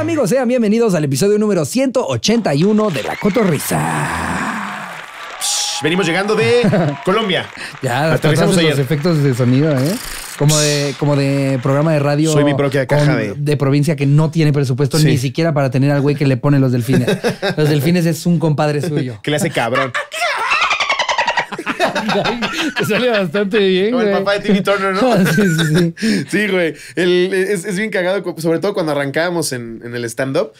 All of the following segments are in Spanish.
amigos, sean bienvenidos al episodio número 181 de La Cotorrisa. Venimos llegando de Colombia. ya, aterrizamos los efectos de sonido, ¿eh? Como de, como de programa de radio. propia de... provincia que no tiene presupuesto ni siquiera para tener al güey que le pone los delfines. los delfines es un compadre suyo. Que le hace cabrón. Te sale bastante bien. Como el papá de Timmy Turner, ¿no? Ah, sí, sí, sí. sí, güey. es, bien cagado, sobre todo cuando arrancábamos en, en el stand-up,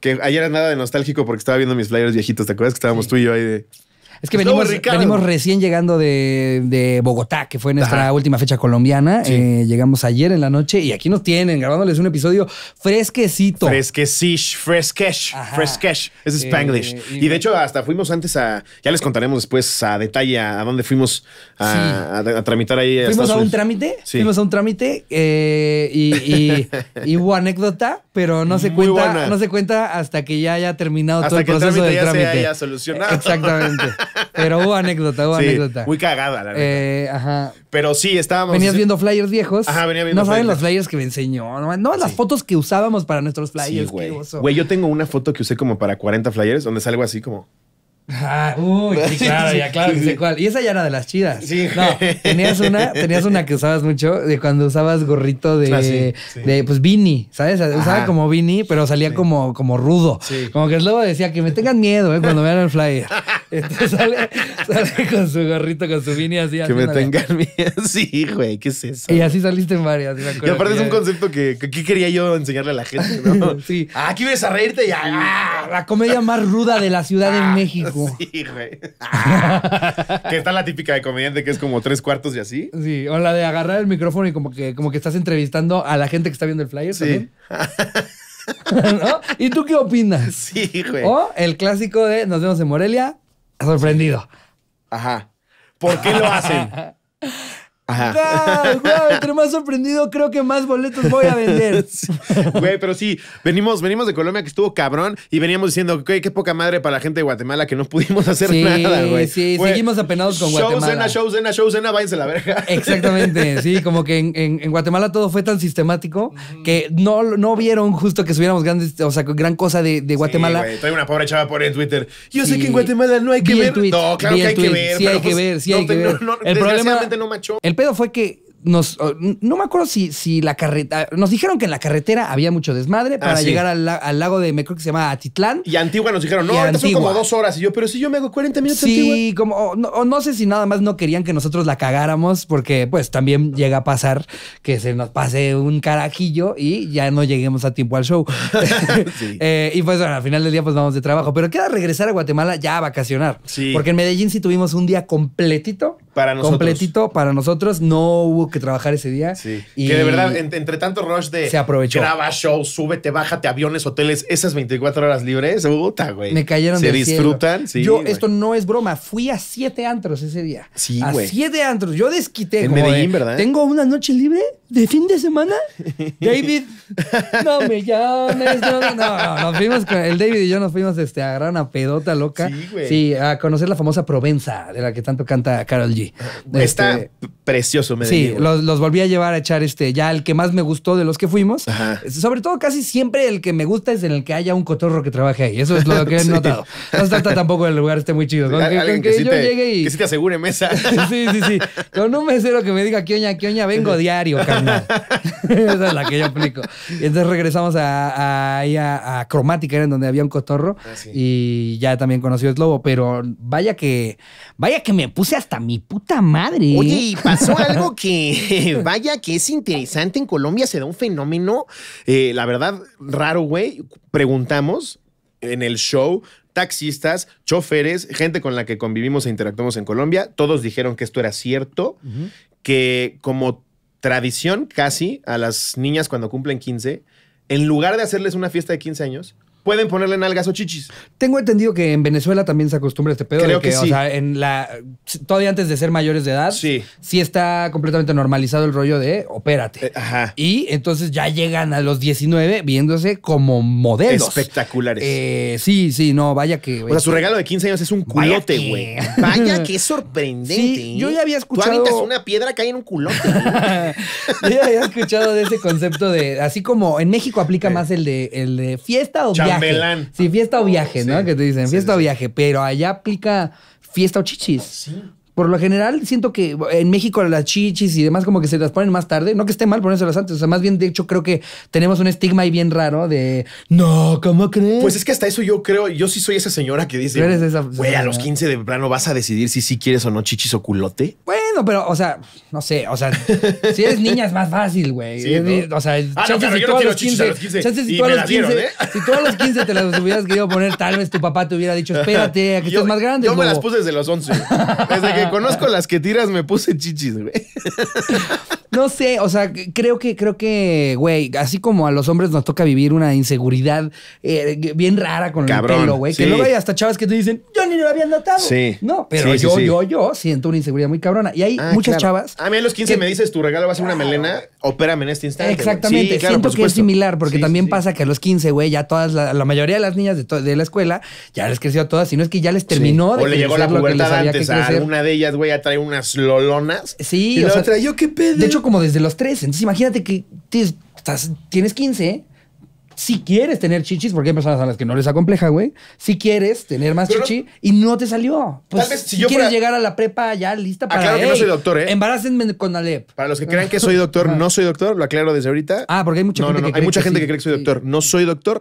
que ayer era nada de nostálgico porque estaba viendo mis flyers viejitos. ¿Te acuerdas que estábamos tú y yo ahí de. Es que venimos, recién llegando de, Bogotá, que fue nuestra última fecha colombiana. Eh, llegamos ayer en la noche y aquí nos tienen grabándoles un episodio fresquecito. Fresquecish, fresquesh, Ajá. fresquesh. Es eh, Spanglish. y, de hecho, hasta fuimos antes a. Ya les contaremos después a detalle a dónde fuimos a, tramitar ahí. Fuimos a, un trámite. Fuimos a un trámite y hubo anécdota pero no se cuenta, no se cuenta hasta que ya haya terminado todo el proceso de trámite. Hasta que ya se haya solucionado. Exactamente. Pero hubo anécdota, hubo sí, anécdota. Muy cagada, la verdad. Eh, ajá. Pero sí, estábamos. Venías viendo flyers viejos. Ajá, venía viendo. No saben los flyers que me enseñó. No, las fotos que usábamos para nuestros flyers. Sí, güey. Güey, yo tengo una foto que usé como para 40 flyers donde salgo así como. Ah, uy, claro, ya, claro, cuál. Y esa ya era de las chidas. No, tenías una, tenías una que usabas mucho de cuando usabas gorrito de, ah, de pues, Vini, ¿sabes? Usaba como Vini, pero salía como, como rudo. Como que luego decía que me tengan miedo, ¿eh? Cuando vean el flyer. Entonces sale, con su gorrito, con su Vini así. Que me tengan miedo. Sí, güey, ¿qué es eso? Y así saliste en varias. y aparte es un concepto que, que quería yo enseñarle a la gente, ¿no? sí. Ah, aquí vienes a reírte ya. a ah, la comedia más ruda de la Ciudad de México. Sí, güey. que está la típica de comediante que es como tres cuartos y así. Sí, o la de agarrar el micrófono y como que, como que estás entrevistando a la gente que está viendo el flyer. Sí. ¿Y tú qué opinas? Sí, güey. O el clásico de nos vemos en Morelia, sorprendido. Ajá. ¿Por qué lo hacen? Ajá. güey wow, entre más sorprendido, creo que más boletos voy a vender. Güey, pero sí, venimos, venimos de Colombia que estuvo cabrón y veníamos diciendo, que qué poca madre para la gente de Guatemala que no pudimos hacer nada, güey. Sí, seguimos apenados con show, Guatemala. Cena, show, cena, show, cena, váyanse a la verga. Exactamente, sí, como que en, Guatemala todo fue tan sistemático que no, no vieron justo que subiéramos grandes, o sea, gran cosa de, de Guatemala. Sí, güey, estoy una pobre chava por en Twitter. Yo sé que en Guatemala no hay que ver. no, claro que hay que ver. Sí, hay que pues, ver, sí, no, hay que el problema, no machó pedo fue que nos, no me acuerdo si, si la carreta nos dijeron que en la carretera había mucho desmadre para ah, llegar al, al, lago de, me creo que se llama Atitlán. Y Antigua nos dijeron, no, son como dos horas. Y yo, pero si yo me hago 40 minutos sí, Sí, como, o no, no, sé si nada más no querían que nosotros la cagáramos, porque pues también llega a pasar que se nos pase un carajillo y ya no lleguemos a tiempo al show. Eh, y pues bueno, al final del día pues vamos de trabajo. Pero queda regresar a Guatemala ya a vacacionar. Porque en Medellín sí tuvimos un día completito para nosotros. Completito para nosotros. No hubo que trabajar ese día. Sí. que de verdad, entre tanto rush de Se aprovechó. graba show, súbete, bájate, aviones, hoteles, esas 24 horas libres, güey. Me cayeron Se Se disfrutan, Yo, esto no es broma. Fui a siete antros ese día. Sí, A siete antros. Yo desquité. En Medellín, ¿verdad? Tengo una noche libre de fin de semana. David, no me llames. No, no, no. Nos fuimos con el David y yo nos fuimos este, a agarrar una pedota loca. Sí, güey. Sí, a conocer la famosa Provenza, de la que tanto canta Carol G. Este, Está este, precioso Medellín. Sí, los, los, volví a llevar a echar este, ya el que más me gustó de los que fuimos. Sobre todo, casi siempre el que me gusta es en el que haya un cotorro que trabaje ahí. Eso es lo que he notado. No se trata tampoco del lugar esté muy chido. que, sí llegue y. Que asegure mesa. sí, sí, sí. Con un mesero que me diga, ¿qué oña, qué oña? Vengo diario, carnal. Esa es la que yo aplico. Y entonces regresamos a, a, a, a Cromática, era en donde había un cotorro. Ah, y ya también conocí el Lobo. Pero vaya que, vaya que me puse hasta mi puta madre. Oye, pasó algo que, vaya, que es interesante. En Colombia se da un fenómeno, eh, la verdad, raro, güey. Preguntamos en el show, taxistas, choferes, gente con la que convivimos e interactuamos en Colombia, todos dijeron que esto era cierto, que como tradición casi a las niñas cuando cumplen 15, en lugar de hacerles una fiesta de 15 años, pueden ponerle nalgas o chichis. Tengo entendido que en Venezuela también se acostumbra este pedo. Creo que, O sea, en la, todavía antes de ser mayores de edad, sí. sí está completamente normalizado el rollo de opérate. Eh, ajá. Y entonces ya llegan a los 19 viéndose como modelos. Espectaculares. Eh, sí, sí, no, vaya que. O sea, su este, regalo de 15 años es un culote, güey. Vaya, que sorprendente. yo ¿eh? ya había escuchado. Tú es una piedra cae en un culote. yo ya había escuchado de ese concepto de. Así como en México aplica más el de, el de fiesta o viaje si fiesta o viaje, ¿no? que te dicen, fiesta o viaje, pero allá aplica fiesta o chichis. Sí. Por lo general, siento que en México las chichis y demás como que se las ponen más tarde. No que esté mal ponérselas antes. O sea, más bien, de hecho, creo que tenemos un estigma ahí bien raro de... No, ¿cómo crees? Pues es que hasta eso yo creo... Yo sí soy esa señora que dice... Güey, a los 15 de plano vas a decidir si sí quieres o no chichis o culote. Bueno, pero, o sea, no sé. O sea, si eres niña es más fácil, güey. O sea, quiero ah, los 15. ¿eh? si tú a los 15... Si los 15 te las hubieras querido poner, tal vez tu papá te hubiera dicho, espérate, aquí estás más grande. Yo me las puse desde los 11. Desde conozco las que tiras me puse chichis, güey. No sé, o sea, creo que, creo que, güey, así como a los hombres nos toca vivir una inseguridad eh, bien rara con el pelo, güey. Que luego hay hasta chavas que te dicen, yo ni lo había notado. Sí. No, pero yo, yo, yo siento una inseguridad muy cabrona. Y hay ah, muchas chavas. A mí a los 15 me dices, tu regalo va a ser una melena, opérame en este instante. Exactamente. siento que es similar, porque también pasa que a los 15, güey, ya todas, la, mayoría de las niñas de, la escuela, ya les creció a todas, si no es que ya les terminó de O le llegó la pubertad antes a alguna de ellas, güey, a traer unas lolonas. Sí, y la qué pedo. De hecho, como desde los tres. Entonces, imagínate que tienes, estás, tienes 15, si quieres tener chichis, porque hay personas a las que no les acompleja, güey. Si quieres tener más chichi y no te salió. Pues, si yo quieres llegar a la prepa ya lista para. Aclaro que no soy doctor, ¿eh?" Embarácenme con Alep. Para los que crean que soy doctor, no soy doctor, lo aclaro desde ahorita. Ah, porque hay mucha gente que cree mucha que gente que cree que soy doctor. No soy doctor.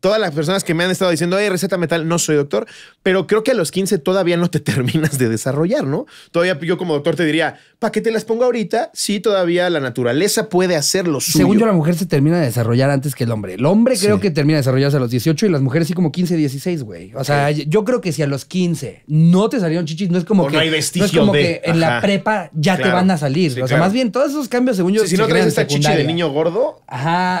Todas las personas que me han estado diciendo, ay, receta metal, no soy doctor. Pero creo que a los 15 todavía no te terminas de desarrollar, ¿no? Todavía yo como doctor te diría, ¿para qué te las pongo ahorita? Sí, todavía la naturaleza puede hacer lo suyo. Según yo, la mujer se termina de desarrollar antes que el hombre hombre creo que termina desarrollarse a los 18 y las mujeres sí como 15, 16, güey. O sea, yo creo que si a los 15 no te salieron chichis, no es como que. No como en la prepa ya te van a salir. o sea, más bien todos esos cambios, según yo. si no traes esta chichi de niño gordo,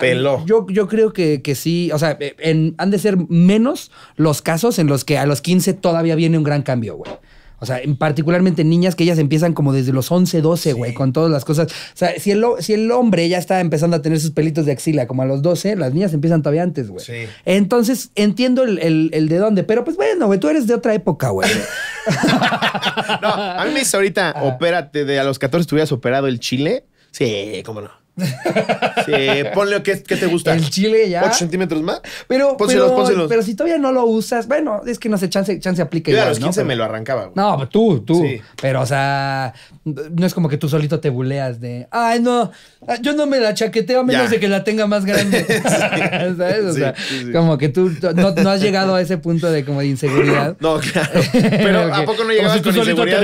pelo. Yo, yo creo que, que sí. O sea, en, han de ser menos los casos en los que a los 15 todavía viene un gran cambio, güey. O sea, particularmente niñas que ellas empiezan como desde los 11, 12, güey, con todas las cosas. O sea, si el, si el hombre ya está empezando a tener sus pelitos de axila como a los 12, las niñas empiezan todavía antes, güey. Sí. Entonces, entiendo el, de dónde, pero pues bueno, güey, tú eres de otra época, güey. no, a mí me dice ahorita, ah. opérate, de a los 14 hubieras operado el chile. Sí, cómo no ponle, ¿qué, te gusta? El chile ya. 8 centímetros más. Pero, pónselos, pero, si todavía no lo usas, bueno, es que no sé, chance, chance aplica. Yo igual, a los 15 me lo arrancaba. Güey. No, pues tú, tú. Pero, o sea, no es como que tú solito te buleas de, ay, no, ah, yo no me la chaqueteo a menos de que la tenga más grande. ¿Sabes? O sea, como que tú no, has llegado a ese punto de como de inseguridad. No, claro. Pero, ¿a poco no llegabas con solito inseguridad?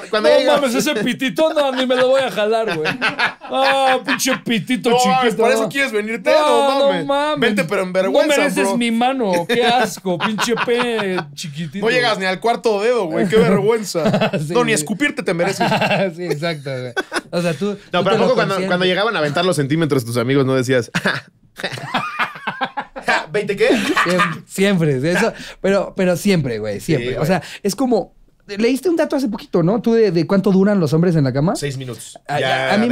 Te Cuando, no, mames, ese pitito, no, ni me lo voy a jalar, güey. Ah, pinche pinche pitito no, chiquito. por eso quieres venirte? No, no, mames. no mames. Vente, pero en vergüenza. No mereces mi mano. Qué asco, pinche pe, chiquitito. No llegas ni al cuarto dedo, güey. Qué vergüenza. no, ni escupirte te mereces. sí, exacto, güey. O sea, tú. No, pero poco cuando, llegaban a aventar los centímetros tus amigos, no decías. ¿20 qué? Siempre, Eso, pero, pero siempre, güey, siempre. o sea, es como leíste un dato hace poquito, ¿no? Tú de, cuánto duran los hombres en la cama. Seis minutos. Ah, a, mí,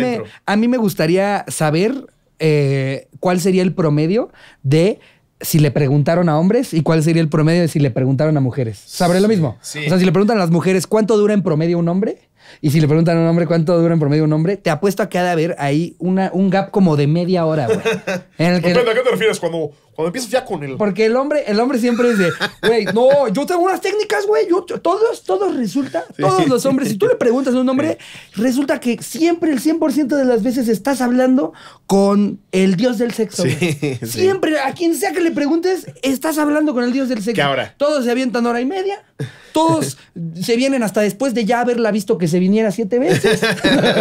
me, gustaría saber eh, cuál sería el promedio de si le preguntaron a hombres y cuál sería el promedio de si le preguntaron a mujeres. Sabré lo mismo. Sí. O sea, si le preguntan a las mujeres cuánto dura en promedio un hombre y si le preguntan a un hombre cuánto dura en promedio un hombre, te apuesto a que ha de haber ahí un gap como de media hora, güey. ¿a qué te refieres? Cuando cuando empiezas ya con él. Porque el hombre, el hombre siempre es güey, no, yo tengo unas técnicas, güey. todos, todos resulta, todos los hombres, si tú le preguntas a un hombre, resulta que siempre, el 100% de las veces estás hablando con el dios del sexo. siempre, a quien sea que le preguntes, estás hablando con el dios del sexo. ¿Qué ahora? Todos se avientan hora y media. Todos se vienen hasta después de ya haberla visto que se viniera siete veces.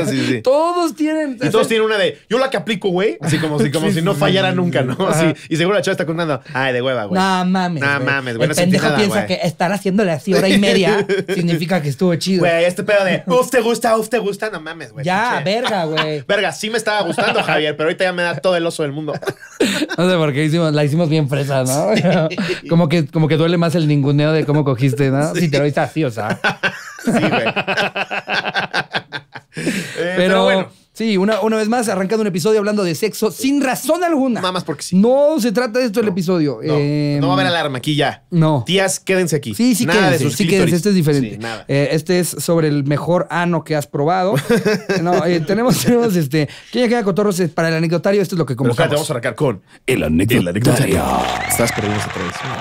Sí, sí. todos tienen. Y todos tienen una de, yo la que aplico, güey. Así como si, como si no fallara nunca, ¿no? Así, y seguro está contando. Ay, de hueva, güey. No mames. No mames, güey. El pendejo piensa que estar haciéndole así hora y media significa que estuvo chido. Güey, este pedo de uf, te gusta, uff, te gusta. No mames, güey. Ya, verga, güey. verga, sí me estaba gustando, Javier, pero ahorita ya me da todo el oso del mundo. no sé por qué hicimos, la hicimos bien fresa, ¿no? como, que, como que duele más el ninguneo de cómo cogiste, ¿no? Sí. pero ahorita lo así, o sea. sí, güey. pero bueno. Sí, una, una vez más, arrancando un episodio hablando de sexo sin razón alguna. Nada más porque sí. No se trata de esto el episodio. No, no va a em, haber alarma aquí ya. No. Tías, quédense aquí. Sí, sí, Nada de quédense, sí quédense, este es diferente. nada. Eh, este es sobre el mejor ano que has probado. no, eh, tenemos, tenemos este, ¿quién ya queda cotorros? Eh, para el anecdotario, esto es lo que Pero te vamos a arrancar con el anecdotario. Estás perdiendo esa tradición.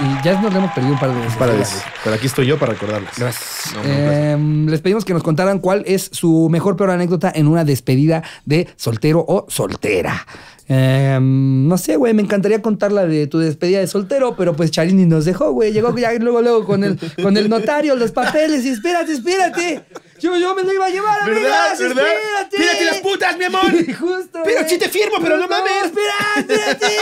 Y ya nos lo hemos perdido un par de veces. de ¿eh? Pero aquí estoy yo para recordarles. Gracias. Em, les pedimos que nos contaran cuál es su mejor peor anécdota en una despedida de soltero o soltera. Em, no sé, güey, me encantaría contar la de tu despedida de soltero, pero pues Charini nos dejó, güey. Llegó ya luego, luego con el, con el notario, los papeles, y espérate, espérate. Yo, me lo iba a llevar, amigas, ¿verdad? Espérate. espérate. las putas, mi amor. Pero sí te firmo, pero, no, no mames. Espérate, espérate.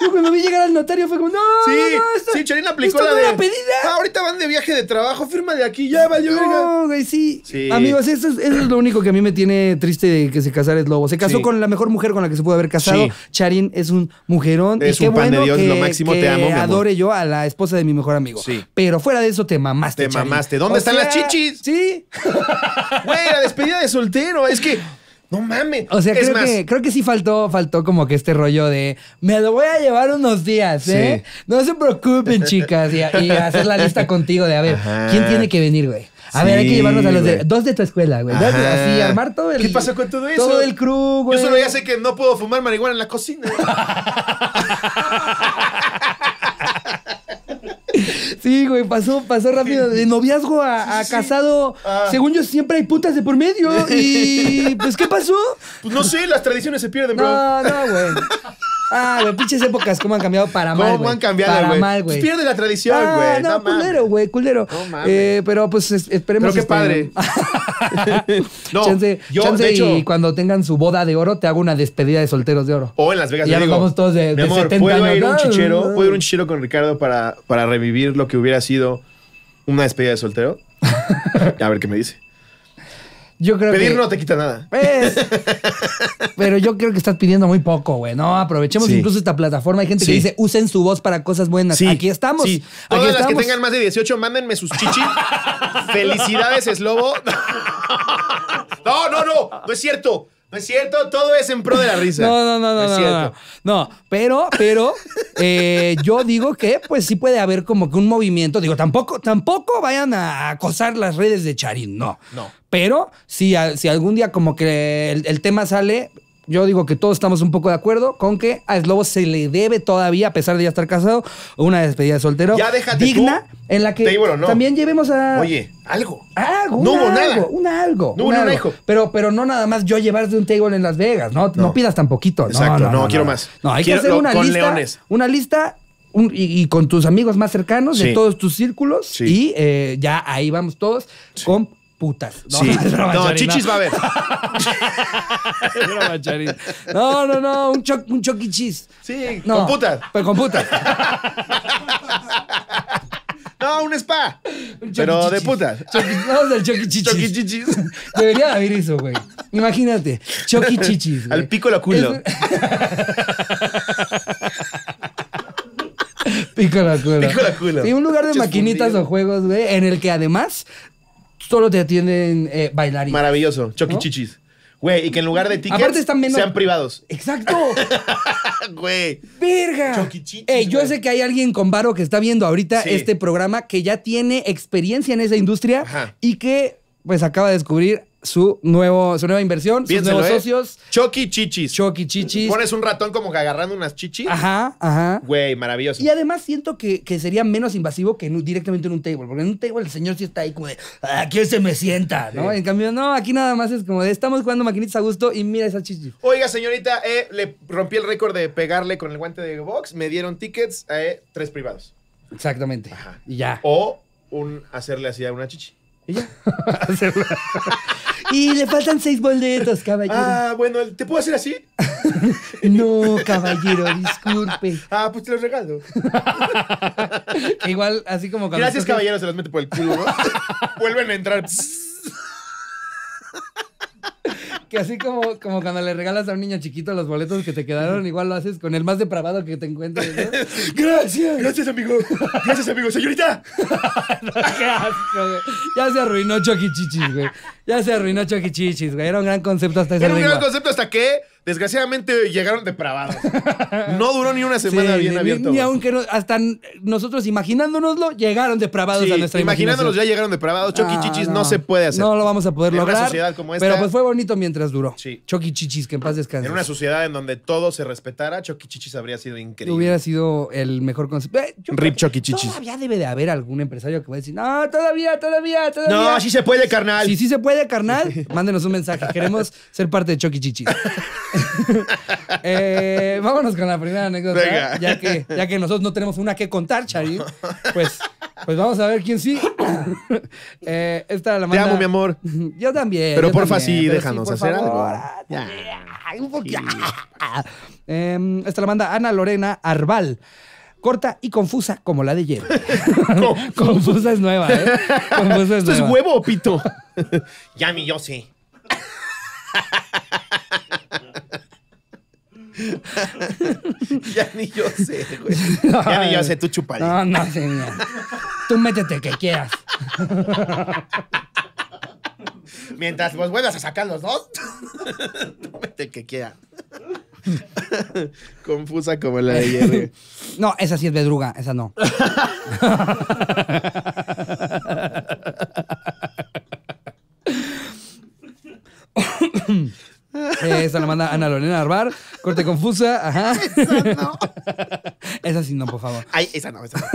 Yo cuando vi llegar al notario fue como, no, sí, no, esto, sí, aplicó la de. pedida. Ah, ahorita van de viaje de trabajo, firma de aquí, ya valió No, güey, sí. Amigos, eso es, lo único que a mí me tiene triste de que se casara el lobo. Se casó con la mejor mujer con la que se pudo haber casado. Charín es un mujerón. Es que, lo máximo, te amo. Adore yo a la esposa de mi mejor amigo. Sí. Pero fuera de eso, te mamaste. Te mamaste. ¿Dónde están las chichis? Sí. Güey, la despedida de soltero. Es que no mames. O sea, creo, que, creo que sí faltó, faltó como que este rollo de me lo voy a llevar unos días, ¿eh? No se preocupen, chicas. Y, hacer la lista contigo de a ver, ¿quién tiene que venir, güey? A ver, hay que llevarnos a los de, dos de tu escuela, güey. Así, armar todo el. ¿Qué pasó con todo eso? Todo el crew, güey. Yo solo ya sé que no puedo fumar marihuana en la cocina. Sí, güey, pasó, pasó rápido. De noviazgo a, casado. Ah. Según yo, siempre hay putas de por medio. Y pues, ¿qué pasó? Pues no sé, las tradiciones se pierden, bro. No, no, güey. Ah, güey, pinches épocas, cómo han cambiado para mal. ¿Cómo han cambiado, Para mal, güey. Pues pierde la tradición, ah, güey. no, no, culero, güey, culero. No eh, pero pues esperemos. Pero qué este, padre. no, chance, y cuando tengan su boda de oro, te hago una despedida de solteros de oro. O en Las Vegas, y ya digo, vamos todos de, 70 ¿puedo años? Ir un chichero, ¿Puedo ir un chichero con Ricardo para, para revivir lo que hubiera sido una despedida de soltero? A ver qué me dice creo Pedir no te quita nada. pero yo creo que estás pidiendo muy poco, güey. No, aprovechemos incluso esta plataforma. Hay gente que dice, usen su voz para cosas buenas. Aquí estamos. Todas las que tengan más de 18, mándenme sus chichis. Felicidades, lobo no, no, no. No es cierto. No es cierto, todo es en pro de la risa. No, no, no, no. No, no, pero, pero eh, yo digo que pues sí puede haber como que un movimiento. Digo, tampoco, tampoco vayan a acosar las redes de Charín, no. No. Pero si, si algún día como que el tema sale, yo digo que todos estamos un poco de acuerdo con que a Slobo se le debe todavía, a pesar de ya estar casado, una despedida de soltero ya digna en la que también llevemos a... Oye, algo. Algo. Un algo, nada. Un algo. No hubo nada. Pero, pero no nada más yo llevarte un table en Las Vegas, ¿no? No, pidas tan poquito. Exacto, no, quiero más. No, hay que hacer una lista. Una lista y, con tus amigos más cercanos de todos tus círculos sí. y eh, ya ahí vamos todos con putas. No, chichis va a haber. No, no, no, un, cho un Sí, con putas. Pero con putas. No, un spa. pero de putas. Vamos al choquichichis. Choquichichis. Debería haber eso, güey. Imagínate. Choquichichis. Güey. Al pico la culo. Es... Pico la culo. Pico la culo. Sí, un lugar de maquinitas o juegos, güey, en el que además solo te atienden eh, bailarines. Maravilloso. Choquichichis. Güey, y que en lugar de tickets sean privados. Exacto. Güey. Verga. Ey, yo sé que hay alguien con varo que está viendo ahorita este programa que ya tiene experiencia en esa industria y que pues acaba de descubrir su, nuevo, su nueva inversión, sus nuevos ¿eh? socios. Chucky Chichis. Chucky Chichis. Pones un ratón como que agarrando unas chichis. Ajá, ajá. Güey, maravilloso. Y además siento que, que sería menos invasivo que directamente en un table, porque en un table el señor sí está ahí como de, aquí se me sienta, ¿no? En cambio, no, aquí nada más es como de, estamos jugando maquinitas a gusto y mira esa chichi. Oiga, señorita, eh, le rompí el récord de pegarle con el guante de box. Me dieron tickets eh, tres privados. Exactamente. Y ya. O un hacerle así a una chichi. Y le faltan seis boletos, caballero. Ah, bueno, ¿te puedo hacer así? no, caballero, disculpe. Ah, pues te los regalo. Igual, así como... Gracias, caballero, se los mete por el culo, Vuelven a entrar que así como, como cuando le regalas a un niño chiquito los boletos que te quedaron, igual lo haces con el más depravado que te encuentres. ¿no? Gracias. Gracias, amigo. Gracias, amigo. Señorita. qué asco, Ya se arruinó Choquichichis, güey. Ya se arruinó Choquichichis, güey. Era un gran concepto hasta esa Era un gran concepto hasta que Desgraciadamente llegaron depravados. No duró ni una semana bien ni- abierto. Ni, aunque no- hasta nosotros imaginándonoslo, llegaron depravados a nuestra imaginándonos ya llegaron depravados. Chucky ah, Chichis no. se puede hacer. No lo vamos a poder En una sociedad como esta- pero pues fue bonito mientras duró. Sí. Chucky Chichis, que en paz descanse. En una sociedad en donde todo se respetara, Chucky Chichis habría sido increíble. Hubiera sido el mejor concepto. Rip Chucky Chichis. Todavía debe de haber algún empresario que va a decir, no, todavía, todavía, todavía. No, sí se puede, carnal. Si sí se puede, carnal, mándenos un mensaje. Queremos ser parte de Chucky Chichis. Eh, vámonos con la primera anécdota. Ya que, ya que nosotros no tenemos una que contar, Charly pues, pues vamos a ver quién sí. Eh, esta la manda... Te amo, mi amor. yo también. Pero porfa, sí, déjanos hacer algo. Un em, esta la manda Ana Lorena Arbal corta y confusa como la de ayer. confusa es nueva, ¿eh? Confusa es ¿Esto es huevo, Pito? ya mi yo sí. ya ni yo sé, güey. Ya ni yo sé, tú chupale. No, no, señor. Tú métete que quieras. Mientras vos vuelvas a sacar los dos, tú métete que quieras. Confusa como la de ayer. No, esa sí es bedruga, esa no. Esa la manda Ana Lorena Arbar. Corte confusa. Ajá. Esa no. Esa sí no, por favor. Ay, esa no, esa no.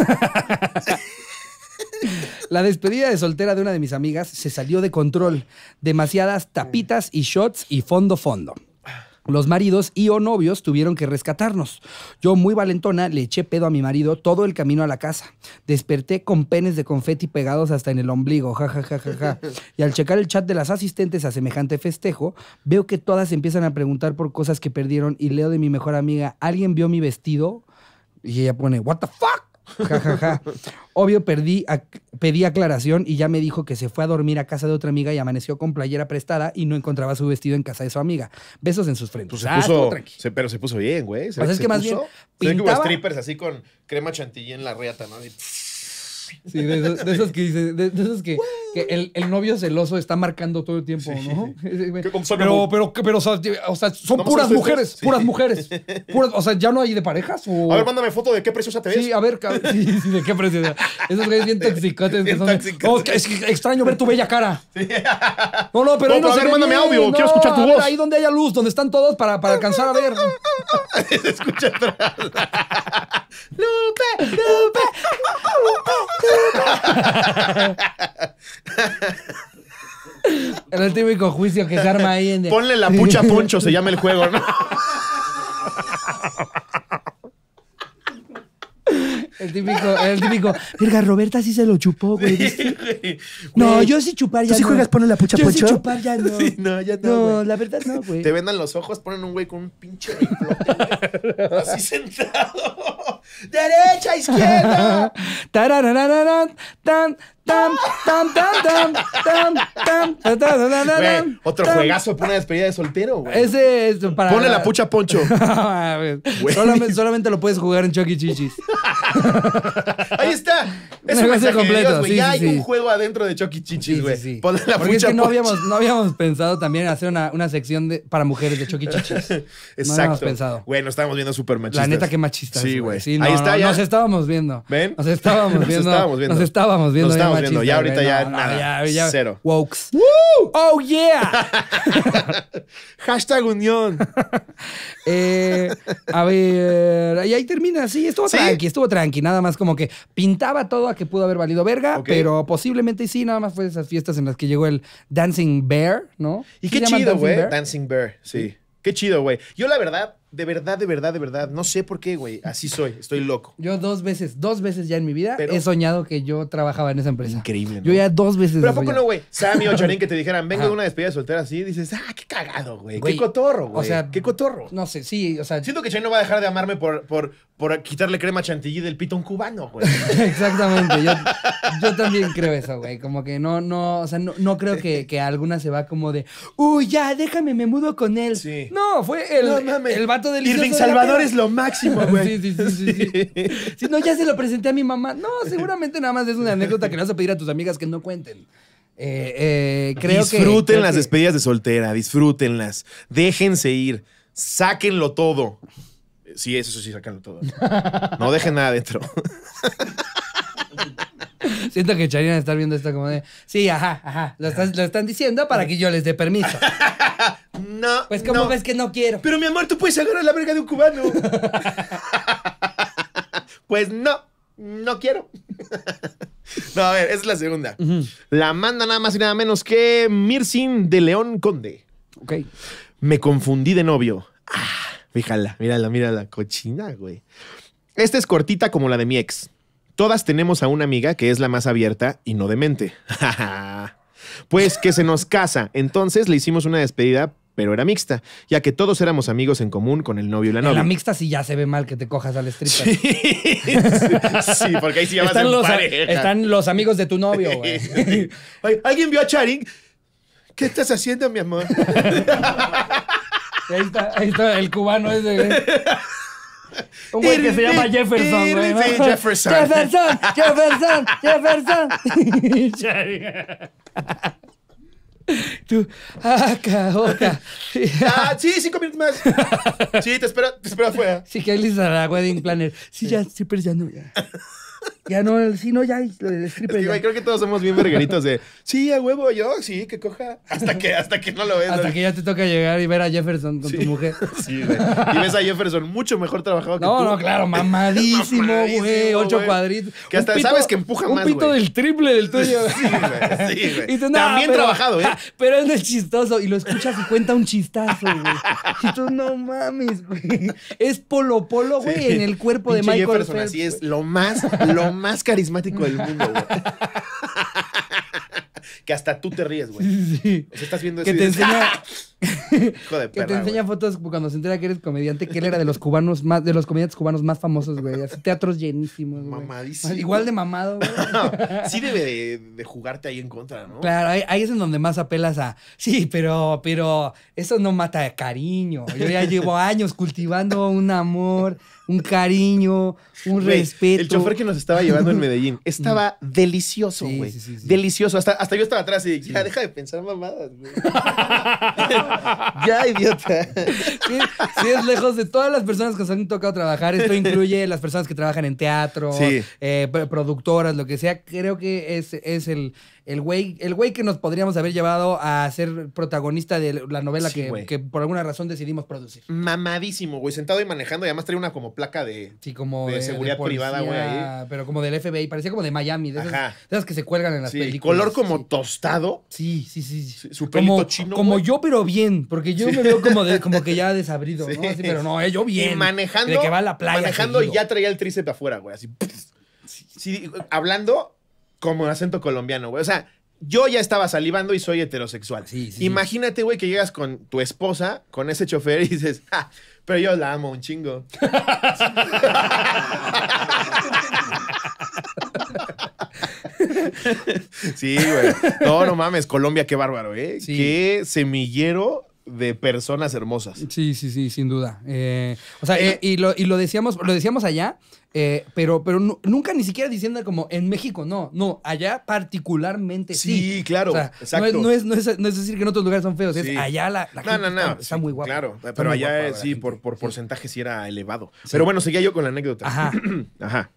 La despedida de soltera de una de mis amigas se salió de control. Demasiadas tapitas y shots y fondo fondo. Los maridos y o novios tuvieron que rescatarnos. Yo, muy valentona, le eché pedo a mi marido todo el camino a la casa. Desperté con penes de confeti pegados hasta en el ombligo, ja, ja, ja, ja, ja. Y al checar el chat de las asistentes a semejante festejo, veo que todas empiezan a preguntar por cosas que perdieron y leo de mi mejor amiga, ¿alguien vio mi vestido? Y ella pone, ¿What the fuck? Ja, Obvio, perdí, pedí aclaración y ya me dijo que se fue a dormir a casa de otra amiga y amaneció con playera prestada y no encontraba su vestido en casa de su amiga. Besos en sus frentes. Pues ah, pero se puso bien, güey. Pues es que más bien. Pintaba, strippers así con crema chantilly en la reata, ¿no? Y... Sí, de esos, que dice, de, esas que, el, el, novio celoso está marcando todo el tiempo, ¿no? Pero, pero, pero, o sea, o sea son puras mujeres, puras mujeres. o sea, ¿ya no hay de parejas? O... A ver, mándame foto de qué preciosa te ves. Sí, a ver, sí, sí, de qué preciosa. Esos güeyes bien toxicotes. Bien oh, que es extraño ver tu bella cara. No, no, pero no, ahí mándame audio, quiero escuchar tu voz. ahí donde haya luz, donde están todos para, para alcanzar a ver. Se escucha atrás. Lupe, Lupe, Lupe. el típico juicio que se arma ahí en. Ponle la pucha poncho, se llama el juego, ¿no? El típico, el típico. Verga, Roberta sí se lo chupó, güey. No, yo sí chupar ya. no. si juegas, ponle la pucha poncho. Yo sí chupar ya no. no, ya no. No, la verdad no, güey. Te vendan los ojos, ponen un güey con un pinche riflote, Así sentado. Derecha, izquierda. Tan, tan, Tam, tam, tam, tam, tam, otro juegazo para una despedida de soltero, güey. Ese es para. Ponle la pucha, Poncho. solamente, solamente lo puedes jugar en Chucky Chichis. Ahí está. Es un mensaje completo. sí, ya hay un juego adentro de Chucky e. Chichis, güey. Porque es que no habíamos, no habíamos, pensado también en hacer una, una sección de, para mujeres de Chucky e. Chichis. Exacto. No habíamos pensado. Güey, nos estábamos viendo súper machistas. La neta, que machistas. Sí, güey. Ahí está ya. Nos estábamos viendo. ¿Ven? Nos estábamos viendo. nos estábamos viendo. Nos estábamos viendo. Ya ahorita ya nada. Cero. Wokes. ¡Oh, yeah! Hashtag unión. Eh, a ver. Y ahí termina. Sí, estuvo tranqui, estuvo tranqui y nada más como que pintaba todo a que pudo haber valido verga, pero posiblemente sí, nada más fue esas fiestas en las que llegó el Dancing Bear, ¿no? Y qué chido, güey. Dancing Bear, sí. Qué chido, güey. Yo la verdad de verdad, de verdad, de verdad, no sé por qué, güey, así soy, estoy loco. Yo dos veces, dos veces ya en mi vida he soñado que yo trabajaba en esa empresa. Increíble, Yo ya dos veces. Pero ¿a poco no, güey? Sammy o Charín que te dijeran, vengo de una despedida soltera así, dices, ah, qué cagado, güey. Qué cotorro, güey. O sea, qué cotorro. No sé, sí, o sea, Siento que Charín no va a dejar de amarme por, por, por quitarle crema chantilly del pitón cubano, güey. Exactamente, yo, también creo eso, güey. Como que no, no, o sea, no, creo que, alguna se va como de, uy, ya, déjame, me mudo con él. Sí. No, fue el, el plato delicioso. Salvador es lo máximo, güey. sí, sí, sí, sí, no, ya se lo presenté a mi mamá. No, seguramente nada más es una anécdota que le vas a pedir a tus amigas que no cuenten. Eh, eh creo disfruten que, las despedidas de soltera, disfrútenlas. Déjense ir. Sáquenlo todo. Sí, eso sí, sáquenlo todo. No dejen nada dentro Siento que Charina está viendo esto como de. Sí, ajá, ajá. Lo, están diciendo para que yo les dé permiso. no. Pues, ¿cómo ves que no quiero? Pero, mi amor, tú puedes agarrar la verga de un cubano. pues no, no quiero. no, a ver, esa es la segunda. La manda nada más y nada menos que Mirsin de León Conde. Ok. Me confundí de novio. Ah, fíjala, mírala, mírala, cochina, güey. Esta es cortita como la de mi ex. Todas tenemos a una amiga que es la más abierta y no demente. pues que se nos casa. Entonces le hicimos una despedida, pero era mixta, ya que todos éramos amigos en común con el novio y la novia. la mixta sí ya se ve mal que te cojas al stripper. Sí, porque ahí sí ya vas están los, Están los amigos de tu novio, ¿Alguien vio a Charing? ¿Qué estás haciendo, mi amor? ahí, está, el cubano ese, un güey que se llama Jefferson, güey. Jefferson. Jefferson, Jefferson, Jefferson. Tú, acá, oca. Ah, sí, cinco minutos más. Sí, te espero, te espero afuera. Sí, que él estará wedding planner. Sí, ya, sí, pero ya no, ya. Ya no, si sí, no, ya, el stripper. Es que, creo que todos somos bien vergueritos de, sí, a huevo, yo, sí, que coja. Hasta que, hasta que no lo ves. Hasta que ya te toca llegar y ver a Jefferson con tu mujer. Sí, güey. Y ves a Jefferson mucho mejor trabajado que tú. No, no, claro, mamadísimo, güey, ocho cuadritos. Que hasta sabes que empuja un güey. Un pito del triple del tuyo. Sí, güey, sí, güey. También trabajado, ¿eh? Pero es del chistoso y lo escuchas y cuenta un chistazo, güey. Y tú, no mames, güey. Es polo polo, güey, en el cuerpo de Michael Jefferson, Phelps, así es, lo más lo más carismático del mundo, güey. que hasta tú te ríes, güey. Sí, sí. O sea, estás viendo eso. Que te enseña. que te enseña fotos cuando se entera que eres comediante, que él era de los cubanos más, de los comediantes cubanos más famosos, güey. Así teatros llenísimos, güey. Mamadísimo. Igual de mamado, güey. sí debe de, jugarte ahí en contra, ¿no? Claro, ahí, es en donde más apelas a. Sí, pero, pero eso no mata cariño. Yo ya llevo años cultivando un amor, un cariño, un respeto. El chofer que nos estaba llevando en Medellín estaba mm. delicioso, güey. delicioso. Hasta, hasta yo estaba atrás y ya deja de pensar mamadas, güey. ya, idiota. Si es lejos de todas las personas que se han tocado trabajar. Esto incluye las personas que trabajan en teatro, eh, productoras, lo que sea. Creo que es, es el el güey, que nos podríamos haber llevado a ser protagonista de la novela que, que, por alguna razón decidimos producir. Mamadísimo, güey, sentado y manejando, y además traía una como placa de, sí, como de, seguridad privada, güey. Pero como del FBI, parecía como de Miami, de Ajá. esas que se cuelgan en las sí, películas. Color como tostado. Sí, sí, sí. Su como, chino. Como yo, pero bien, porque yo me veo como, que ya desabrido, ¿no? Así, pero no, eh, yo bien. manejando. De que va la playa. Manejando y ya traía el tríceps afuera, güey, así. hablando, como acento colombiano, güey. O sea, yo ya estaba salivando y soy heterosexual. Sí, Imagínate, güey, que llegas con tu esposa, con ese chofer y dices, ah, pero yo la amo un chingo. sí, güey. No, no mames, Colombia, qué bárbaro, ¿eh? Sí. Qué semillero de personas hermosas. Sí, sí, sí, sin duda. Eh, o sea, eh, y, lo, y, lo, decíamos, lo decíamos allá, eh, pero, pero nunca ni siquiera diciendo como en México, no, no, allá particularmente sí. Sí, claro, exacto. No es, no, es, no es, decir que en otros lugares son feos, es allá la, la gente está, muy guapa. Claro, pero allá sí, por, por porcentaje sí era elevado. Pero bueno, seguía yo con la anécdota. Ajá. Ajá.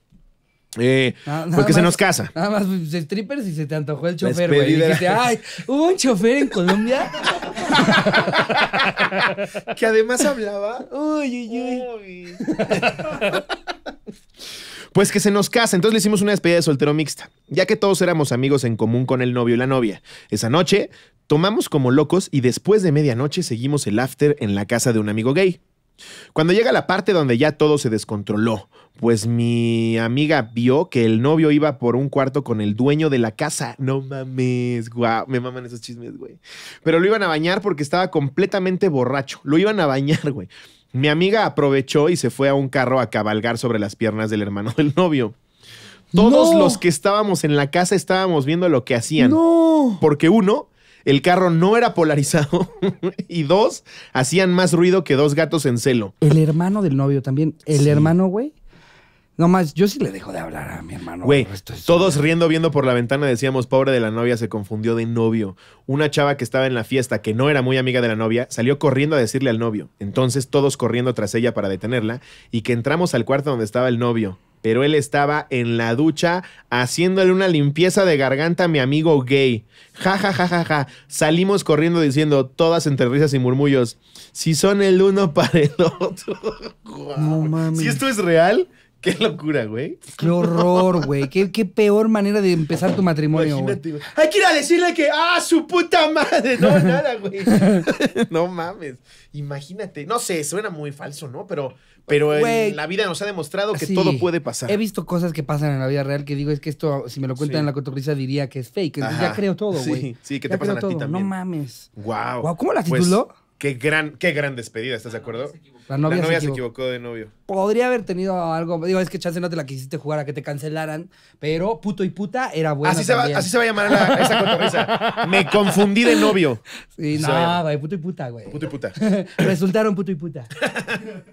Eh, pues se nos casa. Nada más strippers pues, y se te antojó el chofer, güey. Y dijiste, ay, hubo un chofer en Colombia que además hablaba. Uy, uy, uy. Pues que se nos casa, entonces le hicimos una despedida de soltero mixta, ya que todos éramos amigos en común con el novio y la novia. Esa noche tomamos como locos y después de medianoche seguimos el after en la casa de un amigo gay. Cuando llega la parte donde ya todo se descontroló, pues mi amiga vio que el novio iba por un cuarto con el dueño de la casa. No mames, guau, me maman esos chismes, güey. Pero lo iban a bañar porque estaba completamente borracho. Lo iban a bañar, güey. Mi amiga aprovechó y se fue a un carro a cabalgar sobre las piernas del hermano del novio. Todos los que estábamos en la casa estábamos viendo lo que hacían. No. Porque uno el carro no era polarizado y dos, hacían más ruido que dos gatos en celo. El hermano del novio también, el hermano, güey. Nomás, yo sí le dejo de hablar a mi hermano. Güey, todos riendo viendo por la ventana decíamos, pobre de la novia, se confundió de novio. Una chava que estaba en la fiesta, que no era muy amiga de la novia, salió corriendo a decirle al novio. Entonces todos corriendo tras ella para detenerla y que entramos al cuarto donde estaba el novio pero él estaba en la ducha haciéndole una limpieza de garganta a mi amigo gay. Ja, ja, ja, ja, ja. Salimos corriendo diciendo, todas entre risas y murmullos, si son el uno para el otro. No mames. Si esto es real, Qué locura, güey. Qué horror, güey. Qué, peor manera de empezar tu matrimonio. güey. Hay que ir a decirle que, ah, su puta madre. No, nada, güey. no mames. Imagínate. No sé, suena muy falso, ¿no? Pero pero la vida nos ha demostrado que todo puede pasar. He visto cosas que pasan en la vida real que digo, es que esto, si me lo cuentan en la cotorriza, diría que es fake. ya creo todo, güey. Sí, que te a ti también. No mames. Wow. ¿Cómo la pues, tituló? qué, gran, qué gran despedida, ¿estás de acuerdo? La novia, se, equivocó. de novio. Podría haber tenido algo. Digo, es que chance no te la quisiste jugar a que te cancelaran, pero puto y puta era bueno. Así, se va, así se va a llamar esa cotorriza. Me confundí de novio. Sí, no, güey, puto y puta, güey. Puto y puta. Resultaron puto y puta.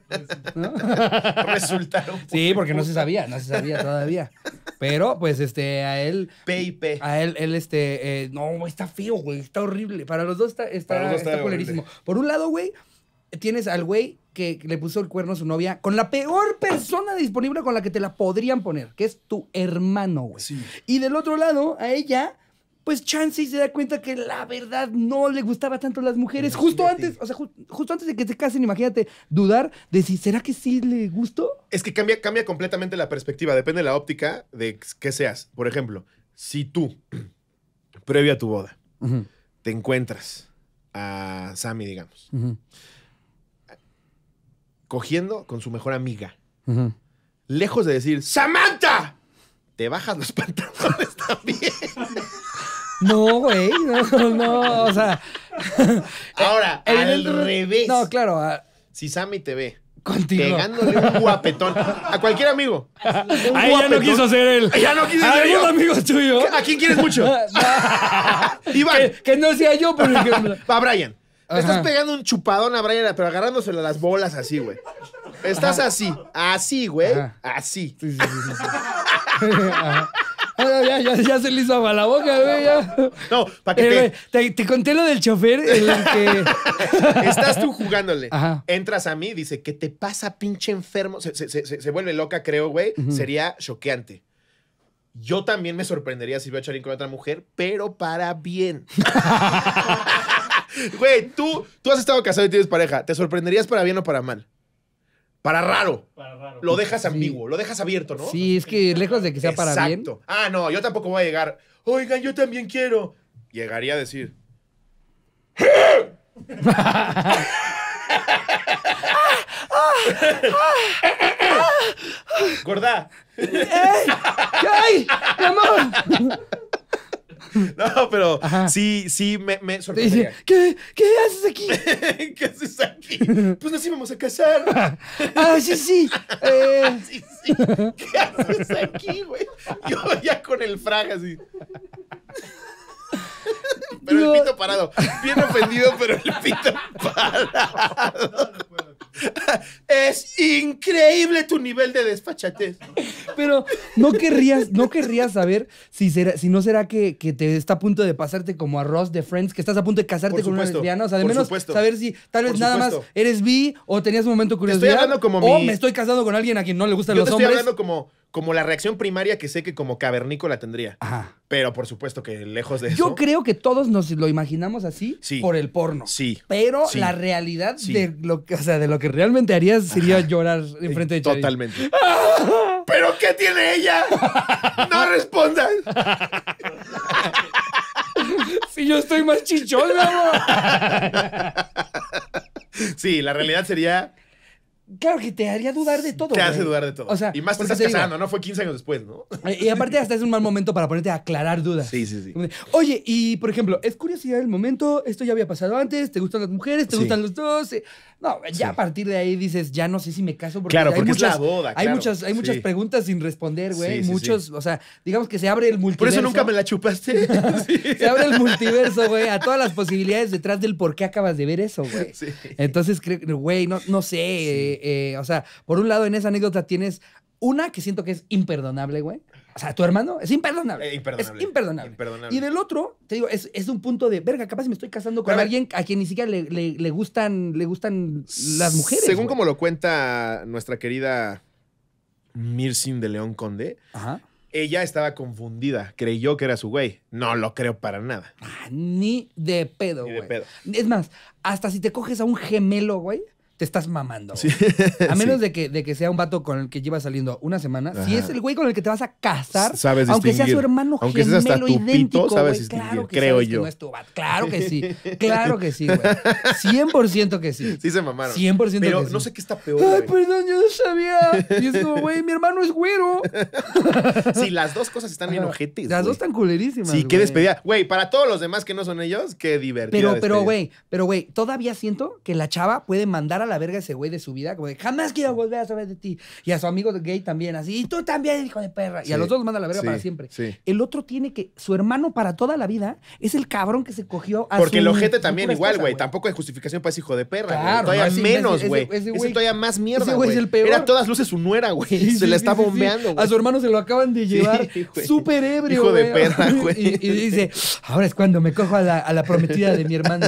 Resultaron. Puto sí, porque no se sabía, no se sabía todavía. Pero, pues, este, a él. P y P. A él, él, este. Eh, no, está feo, güey, está horrible. Para los dos está, está, está, está, Por un lado, güey, tienes al güey que le puso el cuerno a su novia con la peor persona disponible con la que te la podrían poner, que es tu hermano, güey. Y del otro lado, a ella, pues Chansey se da cuenta que la verdad no le gustaba tanto a las mujeres. Pues justo antes, o sea, justo antes de que se casen, imagínate, dudar de si será que sí le gustó. Es que cambia, cambia completamente la perspectiva, depende de la óptica de qué seas. Por ejemplo, si tú, previo a tu boda, te encuentras a Sammy, digamos cogiendo con su mejor amiga. Lejos de decir, ¡Samantha! Te bajas los pantalones también. No, güey, no, no, o sea. Ahora, al revés. No, claro. si Sammy te ve Contigo. pegándole un guapetón a cualquier amigo. Ahí ya no quiso ser él. Ya no amigo tuyo. ¿A quién quieres mucho? Que, que, no sea yo, por ejemplo. A Brian estás pegando un chupadón a Brian, pero a las bolas así, güey. Estás así, así, güey. Así. Sí, ya, se le hizo a la boca, güey. Ya. No, para que eh, te... Te, conté lo del chofer en el que. Estás tú jugándole. Entras a mí, dice, ¿qué te pasa, pinche enfermo? Se, vuelve loca, creo, güey. Sería choqueante. Yo también me sorprendería si veo a Charín con otra mujer, pero para bien. Güey, tú, tú has estado casado y tienes pareja. ¿Te sorprenderías para bien o para mal? Para raro. Para raro. Lo dejas ambiguo, lo dejas abierto, ¿no? Sí, es que lejos de que sea para bien. Exacto. Ah, no, yo tampoco voy a llegar. Oigan, yo también quiero. Llegaría a decir. Gorda. ¡Ey! hay! ¡Mamón! No, pero sí, sí, me, me ¿Qué, ¿Qué haces aquí? ¿Qué haces aquí? Pues nos íbamos a casar. ah, sí, sí. Eh. sí, sí. ¿Qué haces aquí, güey? Yo ya con el frag así. Pero el pito parado. Bien ofendido, pero el pito parado. Es increíble tu nivel de despachatez. Pero no querrías, no saber si, será, si no será que, te está a punto de pasarte como a Ross de Friends, que estás a punto de casarte con una lesbiana. O sea, de menos saber si tal vez nada más eres bi o tenías un momento curioso. Estoy hablando como o me estoy casando con alguien a quien no le gustan los Estoy hablando como como la reacción primaria que sé que como cavernícola tendría. Pero por supuesto que lejos de eso. Yo creo que todos nos lo imaginamos así por el porno. Sí. Pero la realidad de lo que, lo que realmente harías sería llorar enfrente de Charlie. Totalmente. ¿Pero qué tiene ella? No respondas. Si yo estoy más chichón, Sí, la realidad sería. Claro que te haría dudar de todo. Te hace dudar de todo. O sea, y más te estás ¿no? Fue 15 años después, ¿no? Eh, y aparte, hasta es un mal momento para ponerte a aclarar dudas. Sí, sí, sí. Oye, y por ejemplo, es curiosidad el momento, esto ya había pasado antes, te gustan las mujeres, te gustan los dos. No, ya a partir de ahí dices, ya no sé si me caso. Porque claro, la boda. Hay, muchas, hay muchas preguntas sin responder, güey. Muchos, o sea, digamos que se abre el multiverso. Por eso nunca me la chupaste. se abre el multiverso, güey, a todas las posibilidades detrás del por qué acabas de ver eso, güey. Entonces, güey, no, no sé. Eh, eh, o sea, por un lado, en esa anécdota tienes una que siento que es imperdonable, güey. O sea, tu hermano es imperdonable. Eh, es imperdonable. Y del otro, te digo, es, un punto de verga, capaz me estoy casando con alguien a quien ni siquiera le, gustan, le gustan las mujeres. Según como lo cuenta nuestra querida Mirsin de León Conde, ella estaba confundida, creyó que era su güey. No lo creo para nada. Ah, ni de pedo, güey. Es más, hasta si te coges a un gemelo, güey te estás mamando. A menos de, que, de que sea un vato con el que llevas saliendo una semana, si es el güey con el que te vas a casar, aunque sea su hermano gemelo idéntico, sabes claro que creo yo. Que no es tu vato. Claro que sí, claro que sí, güey. 100% que sí. Sí se mamaron. 100% que sí. Pero no sé qué está peor. Ay, perdón, yo no sabía. Y es como, güey, mi hermano es güero. sí, las dos cosas están bien ojetes. Las dos están culerísimas, Sí, qué despedida. Güey, para todos los demás que no son ellos, qué divertido. Pero, pero, güey, pero, güey, todavía siento que la chava puede mandar a la verga ese güey de su vida, como de jamás quiero volver a saber de ti. Y a su amigo gay también, así, y tú también, hijo de perra. Y a los dos manda la verga para siempre. El otro tiene que, su hermano para toda la vida es el cabrón que se cogió a Porque el ojete también igual, güey. Tampoco hay justificación para ese hijo de perra. Claro, menos, güey. Ese, más mierda. Ese güey es el peor. Era todas luces su nuera, güey. se la está bombeando, güey. A su hermano se lo acaban de llevar súper ebrio. Hijo de perra, güey. Y, dice, ahora es cuando me cojo a la prometida de mi hermano.